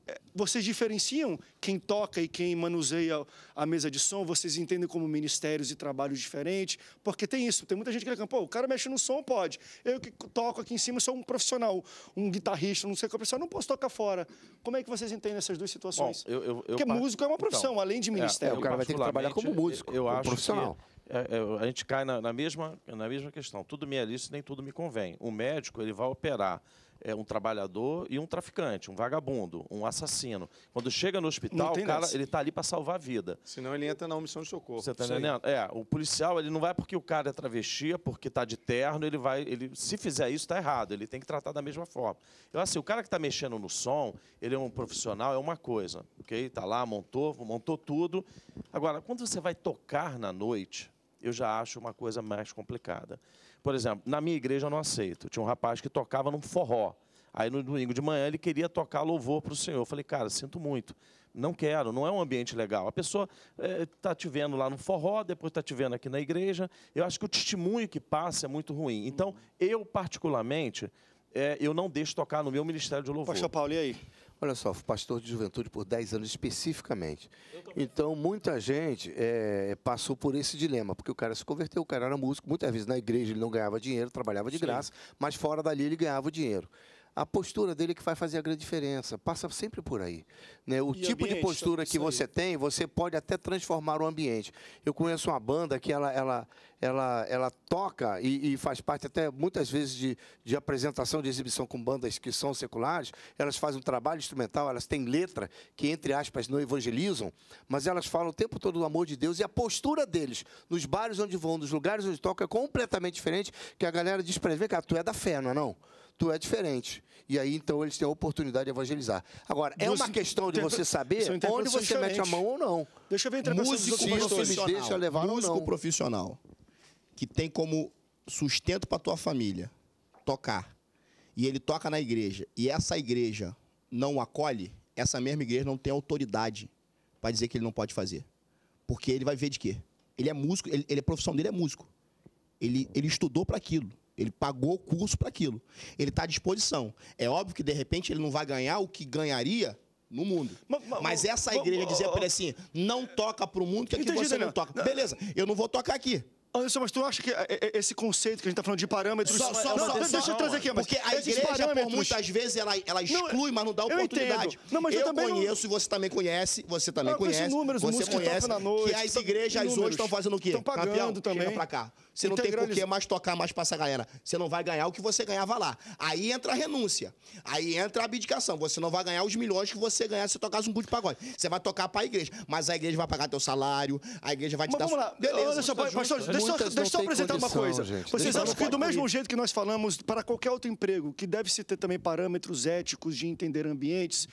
é, vocês diferenciam quem toca e quem manuseia a mesa de som? Vocês entendem como ministérios e trabalhos diferentes? Porque tem isso, tem muita gente que reclama, pô, o cara mexe no som, pode. Eu que toco aqui em cima sou um profissional, um guitarrista, não sei o que, eu não posso tocar fora. Como é que vocês entendem essas duas situações? Bom, eu, eu, Porque eu, músico é uma então, profissão, então, além de é, ministério. É, o cara vai ter que trabalhar como músico, eu, como acho profissional. É, é a gente cai na, na, mesma, na mesma questão. Tudo me é lícito, nem tudo me convém. O médico, ele vai operar é um trabalhador e um traficante, um vagabundo, um assassino. Quando chega no hospital, o cara, ele está ali para salvar a vida. Senão ele entra na omissão de socorro. Você está entendendo? É, o policial, ele não vai porque o cara é travesti, é porque está de terno, ele vai, ele se fizer isso está errado, ele tem que tratar da mesma forma. Eu então, assim, o cara que está mexendo no som, ele é um profissional, é uma coisa, OK? está lá, montou, montou tudo. Agora, quando você vai tocar na noite, eu já acho uma coisa mais complicada. Por exemplo, na minha igreja eu não aceito. Tinha um rapaz que tocava num forró. Aí no domingo de manhã ele queria tocar louvor para o Senhor. Eu falei, cara, sinto muito. Não quero, não é um ambiente legal. A pessoa está eh, é, te vendo lá no forró, depois está te vendo aqui na igreja. Eu acho que o testemunho que passa é muito ruim. Então, eu, particularmente, é, eu não deixo tocar no meu ministério de louvor. Pastor Paulo, e aí? Olha só, fui pastor de juventude por 10 anos especificamente. Então, muita gente é, é, passou por esse dilema, porque o cara se converteu, o cara era músico, muitas vezes na igreja ele não ganhava dinheiro, trabalhava de Sim. graça, mas fora dali ele ganhava dinheiro a postura dele que vai fazer a grande diferença. Passa sempre por aí. Né? O e tipo ambiente, de postura que você tem, você pode até transformar o ambiente. Eu conheço uma banda que ela, ela, ela, ela toca e, e faz parte até muitas vezes de, de apresentação, de exibição com bandas que são seculares. Elas fazem um trabalho instrumental, elas têm letra que, entre aspas, não evangelizam, mas elas falam o tempo todo do amor de Deus e a postura deles nos bares onde vão, nos lugares onde tocam, é completamente diferente que a galera diz para eles, vem cá, tu é da fé, não é não? tu é diferente. E aí, então, eles têm a oportunidade de evangelizar. Agora, é uma questão de você saber onde você é mete a mão ou não. Deixa eu ver a Músico profissional. Deixa levar Músico ou não. profissional. Que tem como sustento para tua família tocar. E ele toca na igreja. E essa igreja não acolhe, essa mesma igreja não tem autoridade para dizer que ele não pode fazer. Porque ele vai ver de quê? Ele é músico, ele, ele a profissão dele é músico. Ele, ele estudou para aquilo. Ele pagou o curso para aquilo. Ele está à disposição. É óbvio que, de repente, ele não vai ganhar o que ganharia no mundo. Mas, mas, mas essa igreja dizia para ele assim: não toca para o mundo, que aqui entendi, você não toca. Beleza, eu não vou tocar aqui. Anderson, mas tu acha que é, é, esse conceito que a gente está falando de parâmetros... Só, só, não, é deixa eu trazer aqui. Mas porque a igreja, por muitas vezes, ela, ela exclui, não, mas não dá oportunidade. Eu, não, mas eu, eu conheço, não... você também conhece, você também conhece, números, você conhece, que, noite, que as então, igrejas números, hoje estão fazendo o quê? Estão pagando Campeão, também. Chega pra cá. Você não então, tem por que mais tocar mais pra essa galera. Você não vai ganhar o que você ganhava lá. Aí entra a renúncia. Aí entra a abdicação. Você não vai ganhar os milhões que você ganhar se você tocasse um grupo de pagode. Você vai tocar pra igreja. Mas a igreja vai pagar teu salário, a igreja vai te Mas dar... vamos lá. Beleza, Olha só, pastor, tá deixa eu só apresentar uma coisa. Gente. Vocês acham que do mesmo jeito que nós falamos para qualquer outro emprego, que deve-se ter também parâmetros éticos de entender ambientes,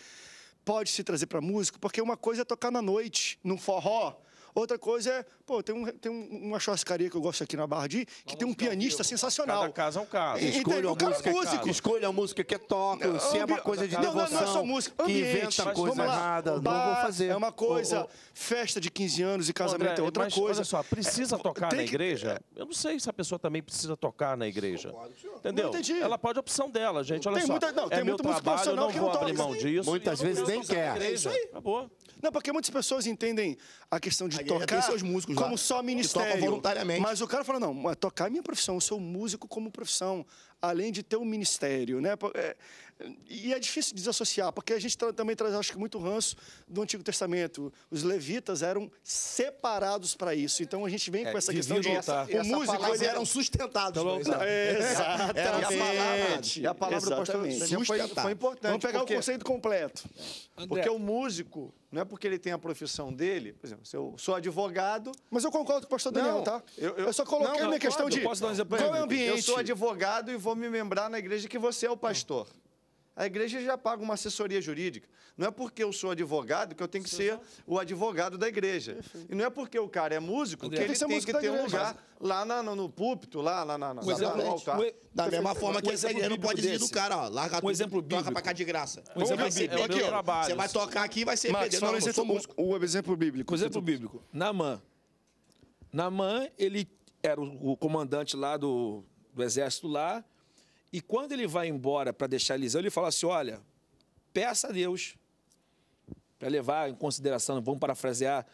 pode se trazer pra músico? Porque uma coisa é tocar na noite, num forró Outra coisa é, pô, tem, um, tem uma churrascaria que eu gosto aqui na Barra de, que Vamos tem um pianista viu? sensacional. Cada casa é um caso. Escolha a música, músico. Escolha a música que toca top, se é uma coisa de devoção, não, não, é só música, que inventa coisa errada, não vou fazer. É uma coisa, festa de 15 anos e casamento é André, é outra mas, coisa. olha só, precisa é, tocar na igreja? Eu não sei se a pessoa também precisa tocar na igreja. Concordo, Entendeu? Ela pode a opção dela, gente, olha tem só. Muita, não, é tem muito trabalho, eu não vou abrir mão disso. Muitas vezes nem quer. É isso aí. Acabou. Não, porque muitas pessoas entendem a questão de de tocar. seus músicos como lá, só ministério. Que voluntariamente. Mas o cara fala: não, tocar é minha profissão, eu sou músico como profissão além de ter um ministério. Né? E é difícil desassociar, porque a gente também traz, acho que, muito ranço do Antigo Testamento. Os levitas eram separados para isso. Então a gente vem com essa questão de. Essa, o músico. Eles eram sustentados. Exatamente. Era a palavra, e a palavra do pastor foi, foi importante. Vamos pegar porque... o conceito completo. André. Porque o músico não é porque ele tem a profissão dele, por exemplo, se eu sou advogado. Mas eu concordo com o pastor Daniel, não, tá? Eu, eu, eu, só coloquei não, minha questão de. Posso dar um exemplo? Qual é o ambiente? Eu sou advogado e vou Vou me membrar na igreja que você é o pastor. A igreja já paga uma assessoria jurídica. Não é porque eu sou advogado que eu tenho que ser o advogado da igreja. E não é porque o cara é músico que ele tem, que ter um lugar lá no, no, púlpito, lá, lá, lá, lá na, exemplo, no altar. da mesma forma que ele não pode dizer do cara, ó, larga um exemplo bíblico. toca pra cá de graça. Um exemplo vai bíblico. Aqui, você vai tocar aqui e vai ser Mas, não, não, sou um O exemplo bíblico. O exemplo bíblico. Namã. Namã, ele era o comandante lá do, do exército lá, e quando ele vai embora para deixar Eliseu, ele fala assim: olha, peça a Deus para levar em consideração, vamos parafrasear,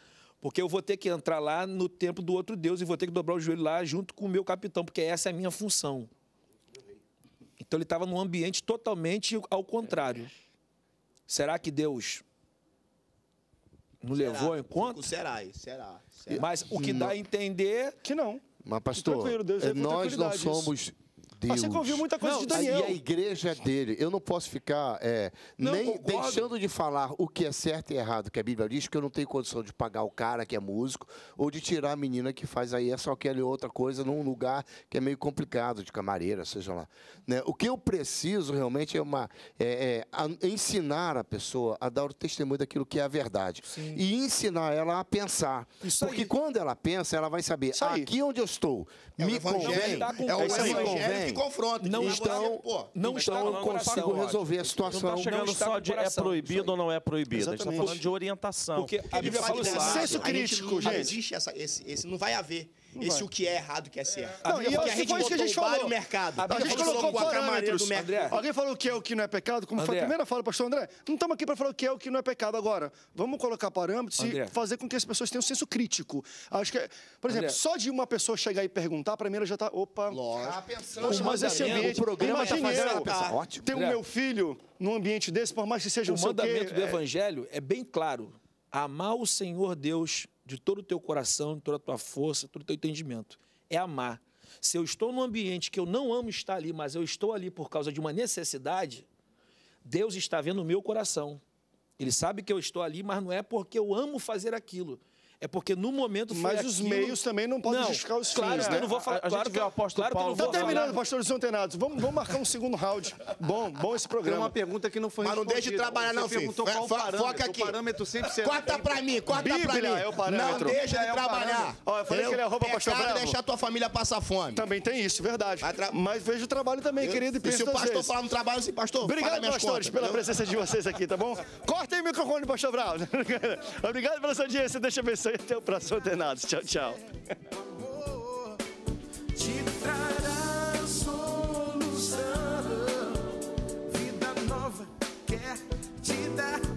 porque eu vou ter que entrar lá no templo do outro Deus e vou ter que dobrar o joelho lá junto com o meu capitão, porque essa é a minha função. Então ele estava num ambiente totalmente ao contrário. Será que Deus não levou em conta? Será, será, será. Mas o que dá a entender que não. Mas pastor, é nós não somos isso. Deus. Pacheco ah, ouviu muita coisa não, de Daniel. E a igreja é dele. Eu não posso ficar é, não, nem concordo. deixando de falar o que é certo e errado que a Bíblia diz, porque eu não tenho condição de pagar o cara que é músico ou de tirar a menina que faz aí essa ou aquela outra coisa num lugar que é meio complicado, de camareira, seja lá. Né? O que eu preciso realmente é, uma, é, é ensinar a pessoa a dar o testemunho daquilo que é a verdade. Sim. E ensinar ela a pensar. Isso porque aí. quando ela pensa, ela vai saber, aqui onde eu estou, me convém, é o evangelho, me convém, que confronta. Não estão, não tá estão, não consigo resolver a tá situação. Não está não está só de é proibido ou não é proibido. Exatamente. A gente está falando de orientação. Porque, porque a Bíblia fala isso. Senso crítico, gente. Não existe essa, esse, esse, não vai haver esse vai. o que é errado que é certo. Não, e é a gente que a gente falou. o mercado. A, tá gente colocou parâmetros. Né, Alguém falou o que é o que não é pecado, como André. foi a primeira fala, pastor André. Não estamos aqui para falar o que é o que não é pecado agora. Vamos colocar parâmetros André. e fazer com que as pessoas tenham um senso crítico. Acho que, por exemplo, André. só de uma pessoa chegar e perguntar, para mim ela já está, opa. Lógico. Tá pensando. mas esse ambiente, o é Tem o meu filho num ambiente desse, por mais que seja o mandamento do é- evangelho é bem claro. Amar o Senhor Deus de todo o teu coração, de toda a tua força, todo o teu entendimento. É amar. Se eu estou num ambiente que eu não amo estar ali, mas eu estou ali por causa de uma necessidade, Deus está vendo o meu coração. Ele sabe que eu estou ali, mas não é porque eu amo fazer aquilo é porque no momento foi Mas aquilo... os meios também não podem não, justificar os claro, fins, né? Eu não vou falar, a, a claro que eu aposto claro Paulo. Tá terminando, pastores antenados. Vamos, vamos marcar um segundo round. Bom, bom esse programa. Tem uma pergunta que não foi Mas não deixe de trabalhar não, filho. Perguntou qual Foca parâmetro. aqui. O parâmetro sempre será... Corta pra mim, corta pra mim. É o parâmetro. Não deixa de é trabalhar. Olha, eu falei eu, que ele é rouba pastor é, Bravo. deixar tua família passar fome. Também tem isso, verdade. Mas veja o trabalho também, querido. E se o pastor falar no trabalho, assim, pastor, Obrigado, pastores, pela presença de vocês aqui, tá bom? Cortem o microfone, pastor Bravo. Obrigado pela sua audiência. Deixa eu ver abraço e até o próximo Antenados. Tchau, tchau. te dar